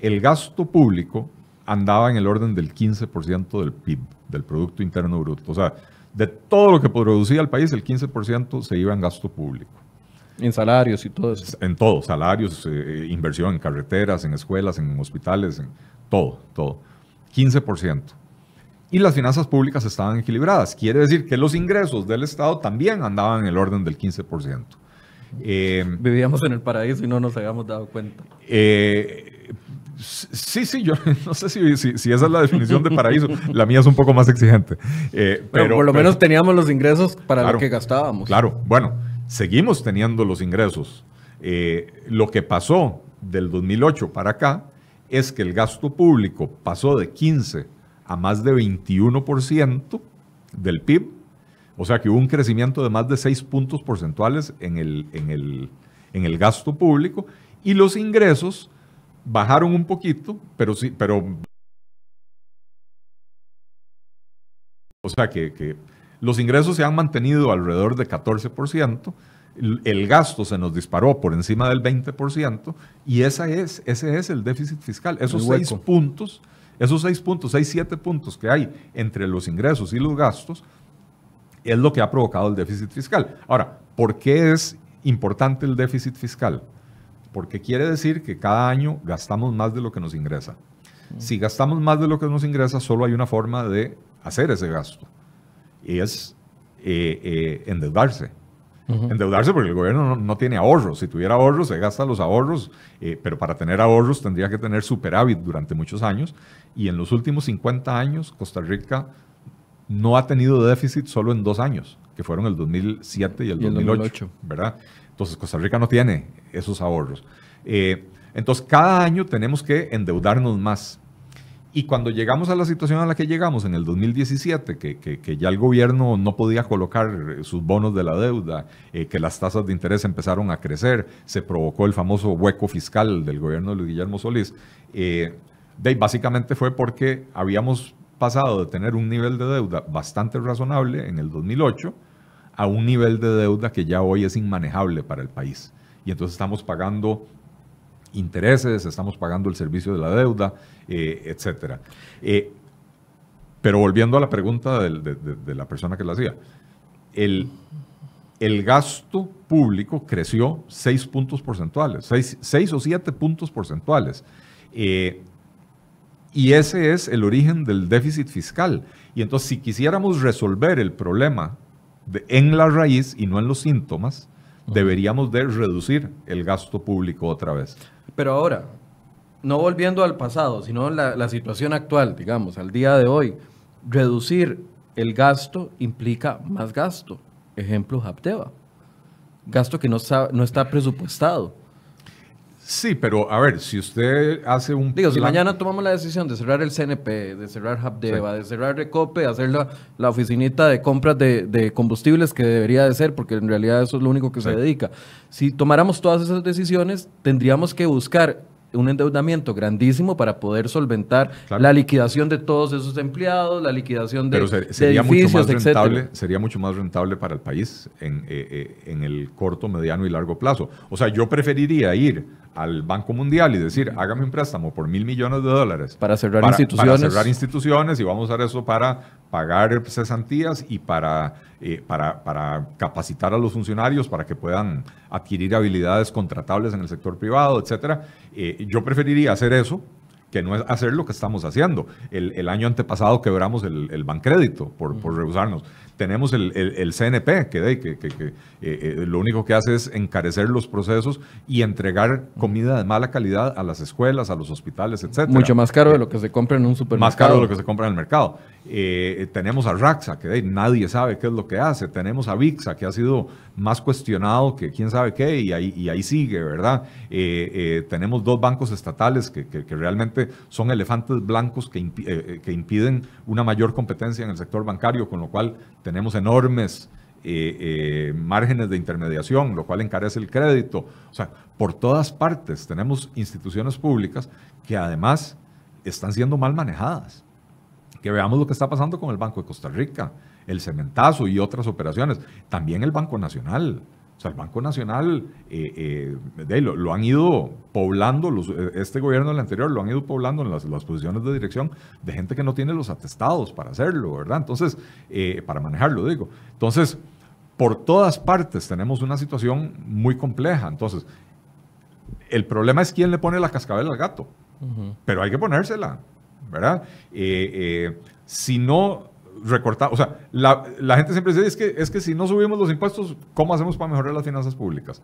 Speaker 3: el gasto público andaba en el orden del 15% del PIB, del Producto Interno Bruto. O sea, de todo lo que producía el país, el 15% se iba en gasto público. En salarios y todo eso. En todo, salarios, eh, eh, inversión en carreteras, en escuelas, en hospitales, en todo, todo. 15% y las finanzas públicas estaban equilibradas. Quiere decir que los ingresos del Estado también andaban en el orden del 15%. Eh, Vivíamos en el paraíso y no nos habíamos dado cuenta. Eh, sí, sí, yo [laughs] no sé si,
Speaker 1: esa es la definición de paraíso.
Speaker 3: La mía es un poco más exigente. Eh, pero, por lo menos teníamos los ingresos para lo que gastábamos. Claro, bueno, seguimos teniendo los ingresos. lo que pasó del 2008 para acá es que el gasto público pasó de 15 a más de 21% del PIB, o sea que hubo un crecimiento de más de 6 puntos porcentuales en el, el, en el gasto público y los ingresos bajaron un poquito, pero sí, pero... O sea que, los ingresos se han mantenido alrededor de 14%, el gasto se nos disparó por encima del 20% y esa es, ese es el déficit fiscal. Esos seis puntos esos seis puntos, seis, siete puntos que hay entre los ingresos y los gastos es lo que ha provocado el déficit fiscal. Ahora, ¿por qué es importante el déficit fiscal? Porque quiere decir que cada año gastamos más de lo que nos ingresa. Si gastamos más de lo que nos ingresa, solo hay una forma de hacer ese gasto. Y es eh, eh, endeudarse
Speaker 2: endeudarse
Speaker 3: porque el gobierno no, no, tiene ahorros. Si tuviera ahorros, se gasta los ahorros, eh, pero para tener ahorros tendría que tener superávit durante muchos años. Y en los últimos 50 años, Costa Rica no ha tenido déficit solo en dos años, que fueron el 2007 y el, 2008, ¿verdad? Entonces, Costa Rica no tiene esos ahorros. Eh, entonces, cada año tenemos que endeudarnos más. Y cuando llegamos a la situación a la que llegamos en el 2017, que, que, ya el gobierno no podía colocar eh, sus bonos de la deuda, eh, que las tasas de interés empezaron a crecer, se provocó el famoso hueco fiscal del gobierno de Luis Guillermo Solís, eh, básicamente fue porque habíamos pasado de tener un nivel de deuda bastante razonable en el 2008 a un nivel de deuda que ya hoy es inmanejable para el país. Y entonces estamos pagando intereses, estamos pagando el servicio de la deuda, eh, etcétera. Eh, pero volviendo a la pregunta de, la persona que la hacía, el, gasto público creció seis puntos porcentuales, seis o siete puntos porcentuales. Eh, y ese es el origen del déficit fiscal. Y entonces, si quisiéramos resolver el problema en la raíz y no en los síntomas, deberíamos de reducir el gasto público otra vez.
Speaker 1: Pero ahora, no volviendo al pasado, sino la, la situación actual, digamos, al día de hoy, reducir el gasto implica más gasto. Ejemplo, Japteva. Gasto que no está presupuestado.
Speaker 3: Sí, pero a ver, si usted hace un.
Speaker 1: Digo, si mañana tomamos la decisión de cerrar el CNP, de cerrar Habdeba, de cerrar Recope, hacer la, la oficinita de compras de, combustibles que debería de ser, porque en realidad eso es lo único que se dedica. Si tomáramos todas esas decisiones, tendríamos que buscar un endeudamiento grandísimo para poder solventar la liquidación de todos esos empleados, la liquidación de, Pero sería mucho más rentable,
Speaker 3: Sería mucho más rentable para el país en, eh, eh, en el corto, mediano y largo plazo. O sea, yo preferiría ir al Banco Mundial y decir, hágame un préstamo por mil millones de dólares. Para cerrar instituciones. Para cerrar instituciones y vamos a usar eso para pagar cesantías y para, eh, para, para capacitar a los funcionarios para que puedan adquirir habilidades contratables en el sector privado, etc. Eh, yo preferiría hacer eso que no es hacer lo que estamos haciendo. El, año antepasado quebramos el, el bancrédito por, por rehusarnos tenemos el, CNP, que, eh, eh, lo único que hace es encarecer los procesos y entregar comida de mala calidad a las escuelas, a los hospitales, etc. Mucho más caro de eh, lo
Speaker 1: que se compra en un
Speaker 3: supermercado. Más caro de lo que se compra en el mercado. tenemos a Raxa, que nadie sabe qué es lo que hace. Tenemos a VIXA, que ha sido más cuestionado que quién sabe qué, y ahí, ahí sigue, ¿verdad? tenemos dos bancos estatales que, realmente son elefantes blancos que, que impiden una mayor competencia en el sector bancario, con lo cual tenemos enormes eh, eh, márgenes de intermediación, lo cual encarece el crédito. O sea, por todas partes tenemos instituciones públicas que además están siendo mal manejadas. Que veamos lo que está pasando con el Banco de Costa Rica, el cementazo y otras operaciones. También el Banco Nacional. O sea, el Banco Nacional eh, eh, lo, han ido poblando, eh, este gobierno del anterior lo han ido poblando en las, posiciones de dirección de gente que no tiene los atestados para hacerlo, ¿verdad? Entonces, para manejarlo, digo. Entonces, por todas partes tenemos una situación muy compleja. Entonces, el problema es quién le pone la cascabel al gato, pero hay que ponérsela, ¿verdad? si no recortar, o sea, la, gente siempre dice, es que, es que si no subimos los impuestos, ¿cómo hacemos para mejorar las finanzas públicas?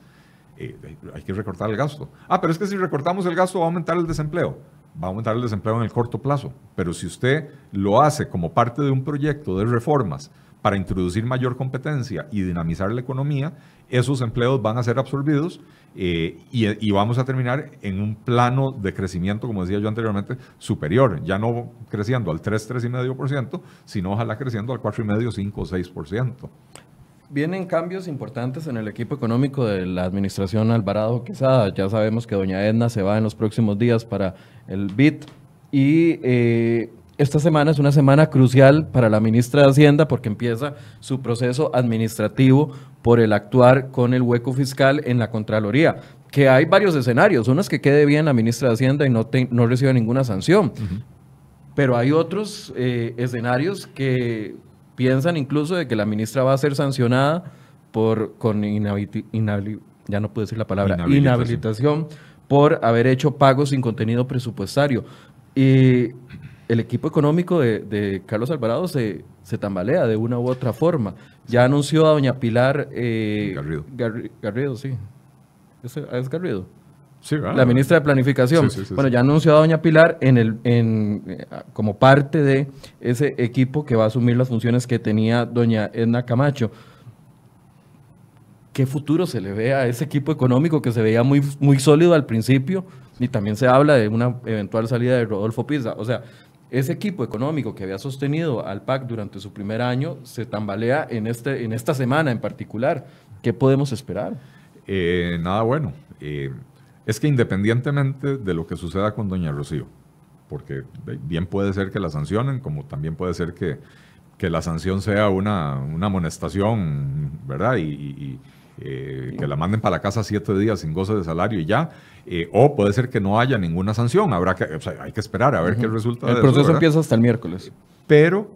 Speaker 3: Eh, hay que recortar el gasto. Ah, pero es que si recortamos el gasto va a aumentar el desempleo. Va a aumentar el desempleo en el corto plazo, pero si usted lo hace como parte de un proyecto de reformas para introducir mayor competencia y dinamizar la economía, esos empleos van a ser absorbidos eh, y, vamos a terminar en un plano de crecimiento, como decía yo anteriormente, superior, ya no creciendo al 3, 3,5%, sino ojalá creciendo al 4,5, 5, 6%. Vienen cambios importantes en el equipo económico de la administración Alvarado Quesada. Ya
Speaker 1: sabemos que doña Edna se va en los próximos días para el BIT y eh, esta semana es una semana crucial para la ministra de Hacienda porque empieza su proceso administrativo por el actuar con el hueco fiscal en la Contraloría que hay varios escenarios. Uno que quede bien la ministra de Hacienda y no, reciba ninguna sanción. Pero hay otros eh, escenarios que piensan incluso de que la ministra va a ser sancionada por, con ya no puedo decir la palabra, inhabilitación. por haber hecho pagos sin contenido presupuestario. Y el equipo económico de, Carlos Alvarado se, tambalea de una u otra forma. Ya anunció a doña Pilar eh, Garrido. sí. Ah, ¿Es, Garrido?
Speaker 3: Sí, claro. Ah. la ministra de Planificación. bueno, ya
Speaker 1: anunció a doña Pilar en el, eh, como parte de ese equipo que va a asumir las funciones que tenía doña Edna Camacho. ¿Qué futuro se le ve a ese equipo económico que se veía muy, muy sólido al principio? Y también se habla de una eventual salida de Rodolfo Pizza. O sea, ese equipo económico que había sostenido al PAC durante su primer año se tambalea en, este, en esta
Speaker 3: semana en particular. ¿Qué podemos esperar? Eh, nada bueno. Eh, es que independientemente de lo que suceda con doña Rocío, porque eh, bien puede ser que la sancionen, como también puede ser que, que la sanción sea una, una amonestación, ¿verdad? y, y eh, que la manden para la casa siete días sin goce de salario y ya. Eh, o puede ser que no haya ninguna sanción. Habrá que, hay que esperar a ver qué resulta. El proceso empieza
Speaker 1: hasta el miércoles. Pero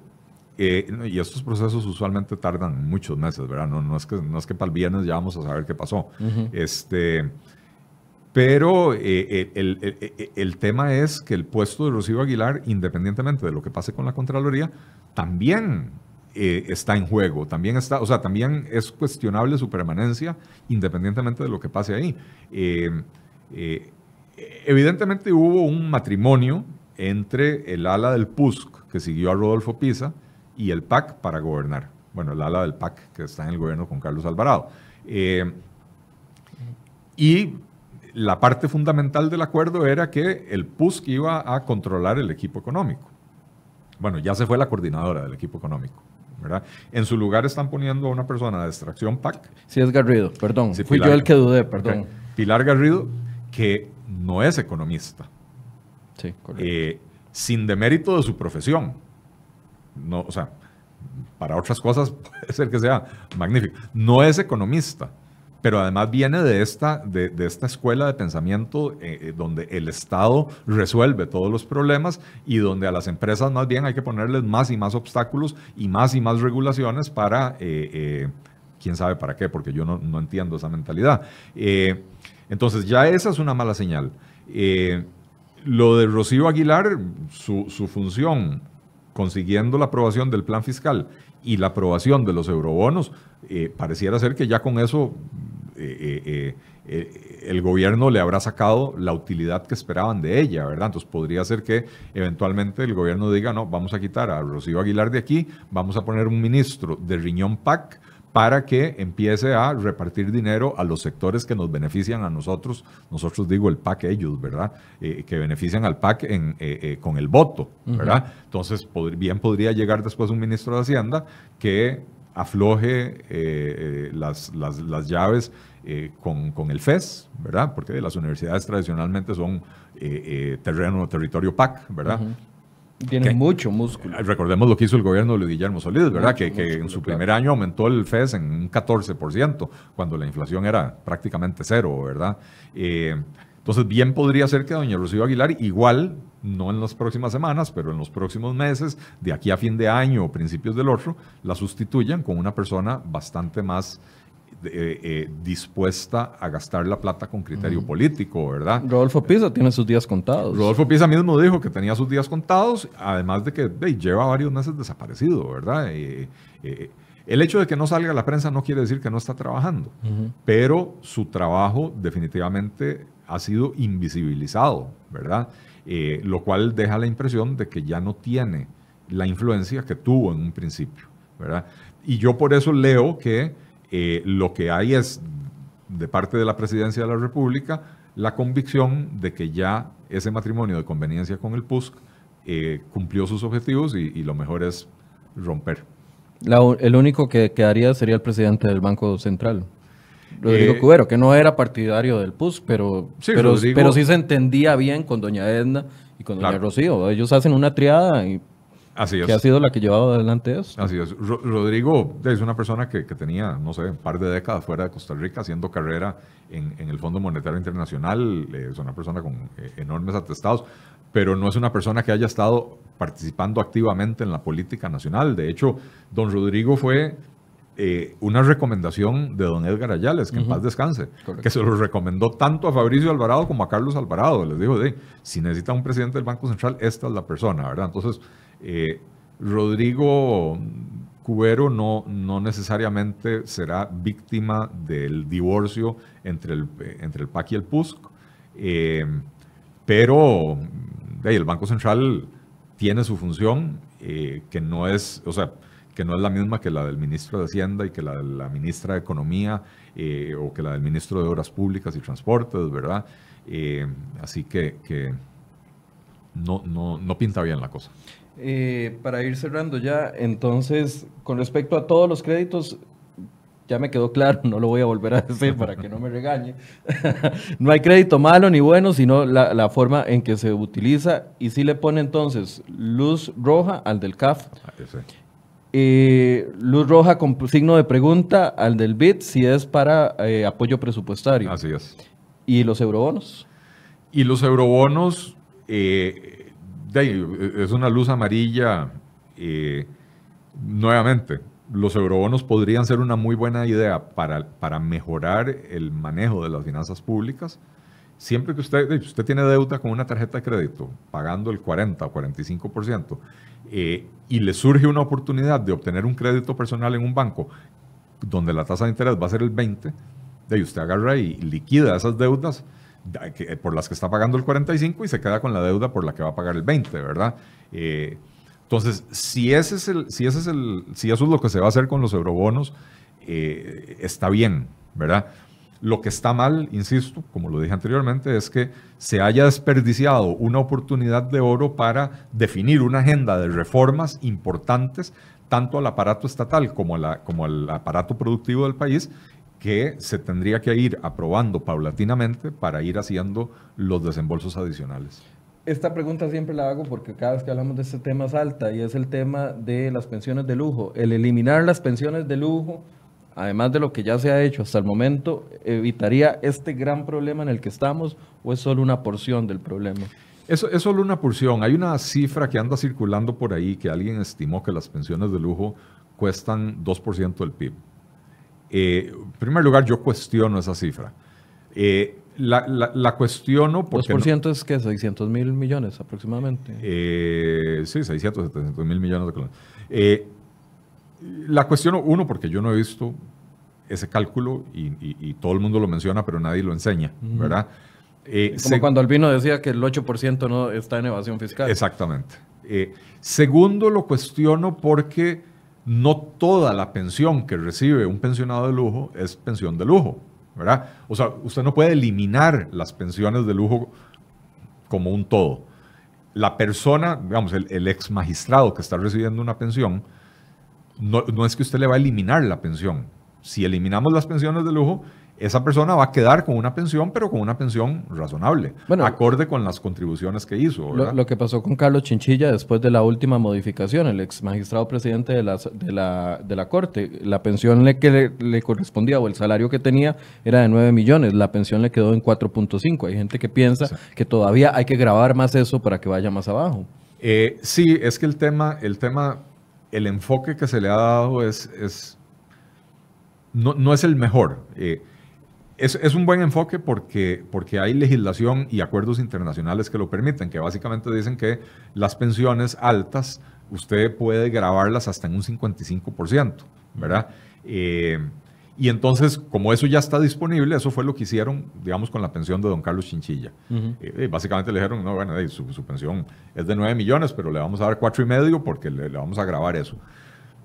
Speaker 3: eh, y estos procesos usualmente tardan muchos meses, ¿verdad? No, es, que, no es que para el viernes ya vamos a saber qué pasó. este, pero el, el, tema es que el puesto de Rocío Aguilar, independientemente de lo que pase con la Contraloría, también eh, está en juego. También está, o sea, también es cuestionable su permanencia, independientemente de lo que pase ahí. Eh, eh, evidentemente hubo un matrimonio entre el ala del PUSC, que siguió a Rodolfo Pisa, y el PAC para gobernar. Bueno, el ala del PAC que está en el gobierno con Carlos Alvarado. y la parte fundamental del acuerdo era que el PUSC iba a controlar el equipo económico. Bueno, ya se fue la coordinadora del equipo económico. En su lugar están poniendo a una persona de extracción PAC. Sí, es Garrido, perdón. Fui yo el que dudé, perdón. Pilar Garrido, que no es economista. Sí, correcto. Eh, sin demérito de su profesión. No, o sea, para otras cosas [laughs] puede ser que sea magnífico. No es economista pero además viene de esta, de, esta escuela de pensamiento eh, eh, donde el Estado resuelve todos los problemas y donde a las empresas más bien hay que ponerles más y más obstáculos y más y más regulaciones para, eh, quién sabe para qué, porque yo no, entiendo esa mentalidad. entonces ya esa es una mala señal. lo de Rocío Aguilar, su, su función consiguiendo la aprobación del plan fiscal y la aprobación de los eurobonos, eh, pareciera ser que ya con eso eh, eh, el gobierno le habrá sacado la utilidad que esperaban de ella, ¿verdad? Entonces podría ser que eventualmente el gobierno diga, no, vamos a quitar a Rocío Aguilar de aquí, vamos a poner un ministro de riñón PAC para que empiece a repartir dinero a los sectores que nos benefician a nosotros, nosotros digo el PAC ellos, ¿verdad? que benefician al PAC con el voto, ¿verdad? Entonces, bien podría llegar después un ministro de Hacienda que afloje eh, eh, las, llaves eh, con, el FES, ¿verdad? Porque las universidades tradicionalmente son terreno, territorio PAC, ¿verdad? Tienen mucho músculo. Recordemos lo que hizo el gobierno de Guillermo Solís, ¿verdad? que, en su primer año aumentó el FES en un 14%, cuando la inflación era prácticamente cero, ¿verdad? entonces, bien podría ser que doña Rocío Aguilar igual no en las próximas semanas, pero en los próximos meses, de aquí a fin de año o principios del otro, la sustituyen con una persona bastante más eh, eh, dispuesta a gastar la plata con criterio político, ¿verdad? Rodolfo Pisa tiene sus días contados. Rodolfo Pisa mismo dijo que tenía sus días contados, además de que lleva varios meses desaparecido, ¿verdad? Eh, el hecho de que no salga a la prensa no quiere decir que no está trabajando, pero su trabajo definitivamente ha sido invisibilizado, ¿verdad? Eh, lo cual deja la impresión de que ya no tiene la influencia que tuvo en un principio. Y yo por eso leo que eh, lo que hay es, de parte de la Presidencia de la República, la convicción de que ya ese matrimonio de conveniencia con el PUSC eh, cumplió sus objetivos y, lo mejor es romper.
Speaker 1: el único que quedaría sería el presidente del Banco Central. Rodrigo eh, Cubero, que no era partidario del PUS, pero sí, pero, sí se entendía bien con doña Edna y con doña Rocío. Ellos hacen una triada y
Speaker 3: Así que ha sido la que llevaba adelante eso. Así es. Rodrigo es una persona que, tenía, no sé, un par de décadas fuera de Costa Rica haciendo carrera en, el Fondo Monetario Internacional. Eh, es una persona con eh, enormes atestados, pero no es una persona que haya estado participando activamente en la política nacional. De hecho, don Rodrigo fue eh, una recomendación de don Edgar Ayales, que en paz descanse, que se lo recomendó tanto a Fabricio Alvarado como a Carlos Alvarado. Les dijo, si necesita un presidente del Banco Central, esta es la persona, ¿verdad? Entonces, eh, Rodrigo Cubero no, no necesariamente será víctima del divorcio entre el, entre el PAC y el PUSC, eh, pero el Banco Central tiene su función, que no es, o sea, que no es la misma que la del ministro de Hacienda y que la de la ministra de Economía eh, o que la del ministro de Obras Públicas y Transportes, ¿verdad? Eh, así que, no, no, pinta bien la cosa.
Speaker 1: Eh, para ir cerrando ya, entonces, con respecto a todos los créditos, ya me quedó claro, [laughs] no lo voy a volver a decir para que no me regañe. [laughs] no hay crédito malo ni bueno, sino la, forma en que se utiliza. Y si le pone entonces luz roja al del CAF. Ah, luz roja con signo de pregunta al del bit si es para eh, apoyo presupuestario. Así es. ¿Y los eurobonos?
Speaker 3: Y los eurobonos, eh, es una luz amarilla. Eh, nuevamente, los eurobonos podrían ser una muy buena idea para, para mejorar el manejo de las finanzas públicas Siempre que usted, tiene deuda con una tarjeta de crédito, pagando el 40 o 45%, eh, y le surge una oportunidad de obtener un crédito personal en un banco donde la tasa de interés va a ser el 20, de usted agarra y liquida esas deudas eh, por las que está pagando el 45 y se queda con la deuda por la que va a pagar el 20, ¿verdad? Eh, entonces, si, ese es el, si, ese es el, si eso es lo que se va a hacer con los eurobonos, está bien, ¿verdad? Lo que está mal, insisto, como lo dije anteriormente, es que se haya desperdiciado una oportunidad de oro para definir una agenda de reformas importantes tanto al aparato estatal como, al aparato productivo del país que se tendría que ir aprobando paulatinamente para ir haciendo los desembolsos adicionales.
Speaker 1: Esta pregunta siempre la hago porque cada vez que hablamos de este tema salta y es el tema de las pensiones de lujo. El eliminar las pensiones de lujo además de lo que ya se ha hecho hasta el momento, evitaría este gran problema en el que estamos o
Speaker 3: es solo una porción del problema? Eso es solo una porción. Hay una cifra que anda circulando por ahí que alguien estimó que las pensiones de lujo cuestan 2% del PIB. Eh, en primer lugar, yo cuestiono esa cifra. Eh, la, cuestiono porque... 2% es que 600 mil millones aproximadamente. Eh, sí, 600, 700 mil millones de colones. La cuestiono, uno, porque yo no he visto ese cálculo y, todo el mundo lo menciona, pero nadie lo enseña, ¿verdad? Eh, como cuando Albino decía que el 8% no está en evasión fiscal. Exactamente. Eh, segundo, lo cuestiono porque no toda la pensión que recibe un pensionado de lujo es pensión de lujo, ¿verdad? O sea, usted no puede eliminar las pensiones de lujo como un todo. La persona, digamos, el ex magistrado que está recibiendo una pensión, no, es que usted le va a eliminar la pensión. Si eliminamos las pensiones de lujo, esa persona va a quedar con una pensión, pero con una pensión razonable, acorde con las contribuciones que hizo. Lo, que pasó con Carlos Chinchilla después de la última
Speaker 1: modificación, el ex magistrado presidente de la, de la, Corte, la pensión le, que le, correspondía o el salario que tenía era de 9 millones, la pensión le quedó en 4.5. Hay gente que piensa que todavía hay que grabar más eso para que vaya más abajo.
Speaker 3: Eh, sí, es que el tema, el tema el enfoque que se le ha dado es, no, es el mejor. Eh, es, un buen enfoque porque, hay legislación y acuerdos internacionales que lo permiten, que básicamente dicen que las pensiones altas usted puede grabarlas hasta en un 55%, ¿verdad? Eh, y entonces, como eso ya está disponible, eso fue lo que hicieron, digamos, con la pensión de don Carlos Chinchilla. Eh, eh, básicamente le dijeron, no, bueno, su, pensión es de 9 millones, pero le vamos a dar cuatro y medio porque le, vamos a grabar eso.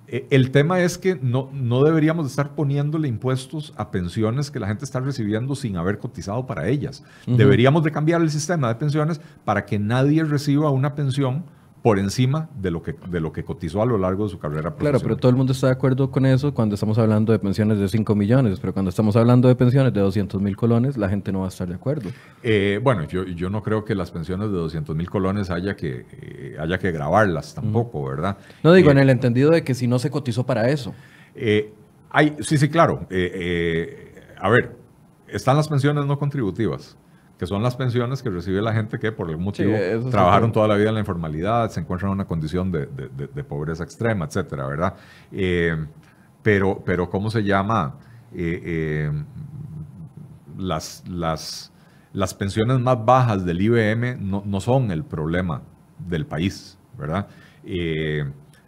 Speaker 3: Eh, el tema es que no, no deberíamos estar poniéndole impuestos a pensiones que la gente está recibiendo sin haber cotizado para ellas. Deberíamos de cambiar el sistema de pensiones para que nadie reciba una pensión por encima de lo, que, de lo que cotizó a lo largo de su carrera profesional. Claro, pero todo
Speaker 1: el mundo está de acuerdo con eso cuando estamos hablando de pensiones de 5 millones, pero cuando estamos hablando de pensiones de 200 mil colones, la gente no va a estar de acuerdo.
Speaker 3: Eh, bueno, yo, no creo que las pensiones de 200 mil colones haya que, eh, haya que grabarlas tampoco, ¿verdad? No digo, eh, en el entendido de que si no se cotizó para eso. hay, sí, sí, claro. a ver, están las pensiones no contributivas que son las pensiones que recibe la gente que por algún motivo trabajaron toda la vida en la informalidad, se encuentran en una condición de, pobreza extrema, etcétera, ¿verdad? Eh, pero, pero, ¿cómo se llama? Eh, eh, las, las, las, pensiones más bajas del IBM no, son el problema del país, ¿verdad?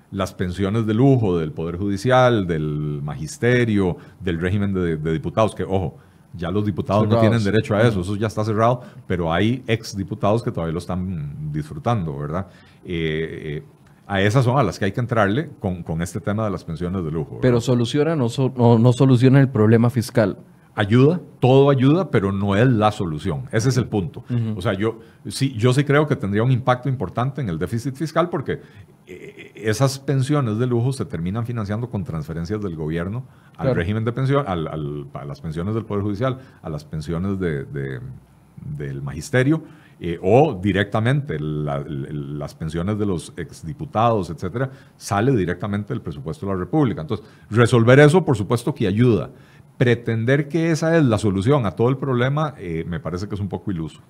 Speaker 3: las pensiones de lujo del Poder Judicial, del Magisterio, del régimen de diputados, que ojo, ya los diputados no tienen derecho a eso, eso ya está cerrado, pero hay ex diputados que todavía lo están disfrutando, ¿verdad? Eh, eh, a esas son a las que hay que entrarle con, este tema de las pensiones de lujo. Pero soluciona, o no, soluciona el problema fiscal ayuda, todo ayuda, pero no es la solución. Ese es el punto. O sea, yo sí, yo sí creo que tendría un impacto importante en el déficit fiscal porque eh, eh, esas pensiones de lujo se terminan financiando con transferencias del gobierno al régimen de pensión, al, a las pensiones del Poder Judicial, a las pensiones del magisterio. Eh, o directamente las pensiones de los exdiputados, etcétera, sale directamente del presupuesto de la República. Entonces, resolver eso, por supuesto, que ayuda. Pretender que esa es la solución a todo el problema me parece que es un poco iluso.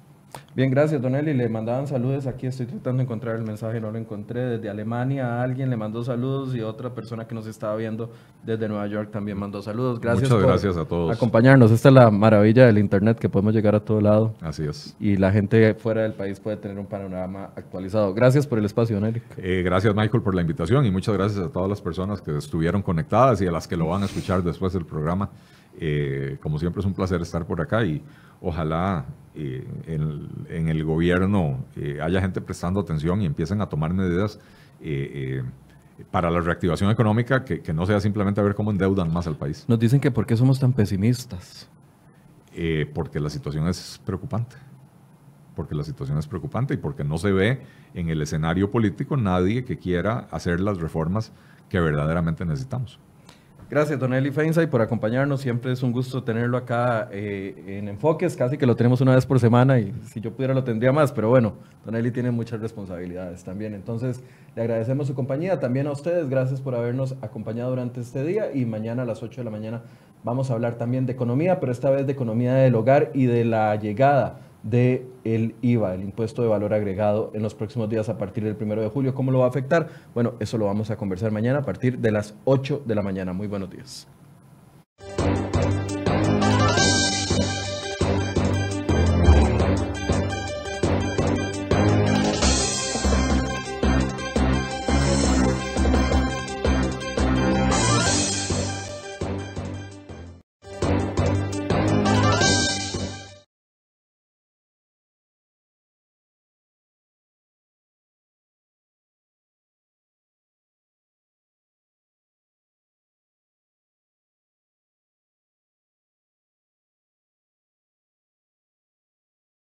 Speaker 1: Bien, gracias, Don Eli. Le mandaban saludos. Aquí estoy tratando de encontrar el mensaje, no lo encontré. Desde Alemania alguien le mandó saludos y otra persona que nos estaba viendo desde Nueva York también mandó saludos. Gracias. gracias por a todos. Acompañarnos. Esta es la maravilla del Internet, que podemos llegar a todo lado. Así es.
Speaker 3: Y la gente fuera
Speaker 1: del país puede tener un panorama
Speaker 3: actualizado. Gracias por el espacio, Don Eli. Eh, gracias, Michael, por la invitación y muchas gracias a todas las personas que estuvieron conectadas y a las que lo van a escuchar después del programa. Eh, como siempre es un placer estar por acá y ojalá eh, en, el gobierno eh, haya gente prestando atención y empiecen a tomar medidas para la reactivación económica que, no sea simplemente a ver cómo endeudan más al país. Nos dicen
Speaker 1: que por qué somos tan pesimistas.
Speaker 3: porque la situación es preocupante porque la situación es preocupante y porque no se ve en el escenario político nadie que quiera hacer las reformas que verdaderamente necesitamos.
Speaker 1: Gracias, Don Eli Feinsay, por acompañarnos. Siempre es un gusto tenerlo acá eh, en Enfoques. Casi que lo tenemos una vez por semana y si yo pudiera lo tendría más, pero bueno, Don Eli tiene muchas responsabilidades también. Entonces, le agradecemos su compañía. También a ustedes, gracias por habernos acompañado durante este día y mañana a las 8 de la mañana vamos a hablar también de economía, pero esta vez de economía del hogar y de la llegada del el IVA, el impuesto de valor agregado, en los próximos días a partir del 1 de julio. ¿Cómo lo va a afectar? Bueno, eso lo vamos a conversar mañana a partir de las 8 de la mañana. Muy buenos días.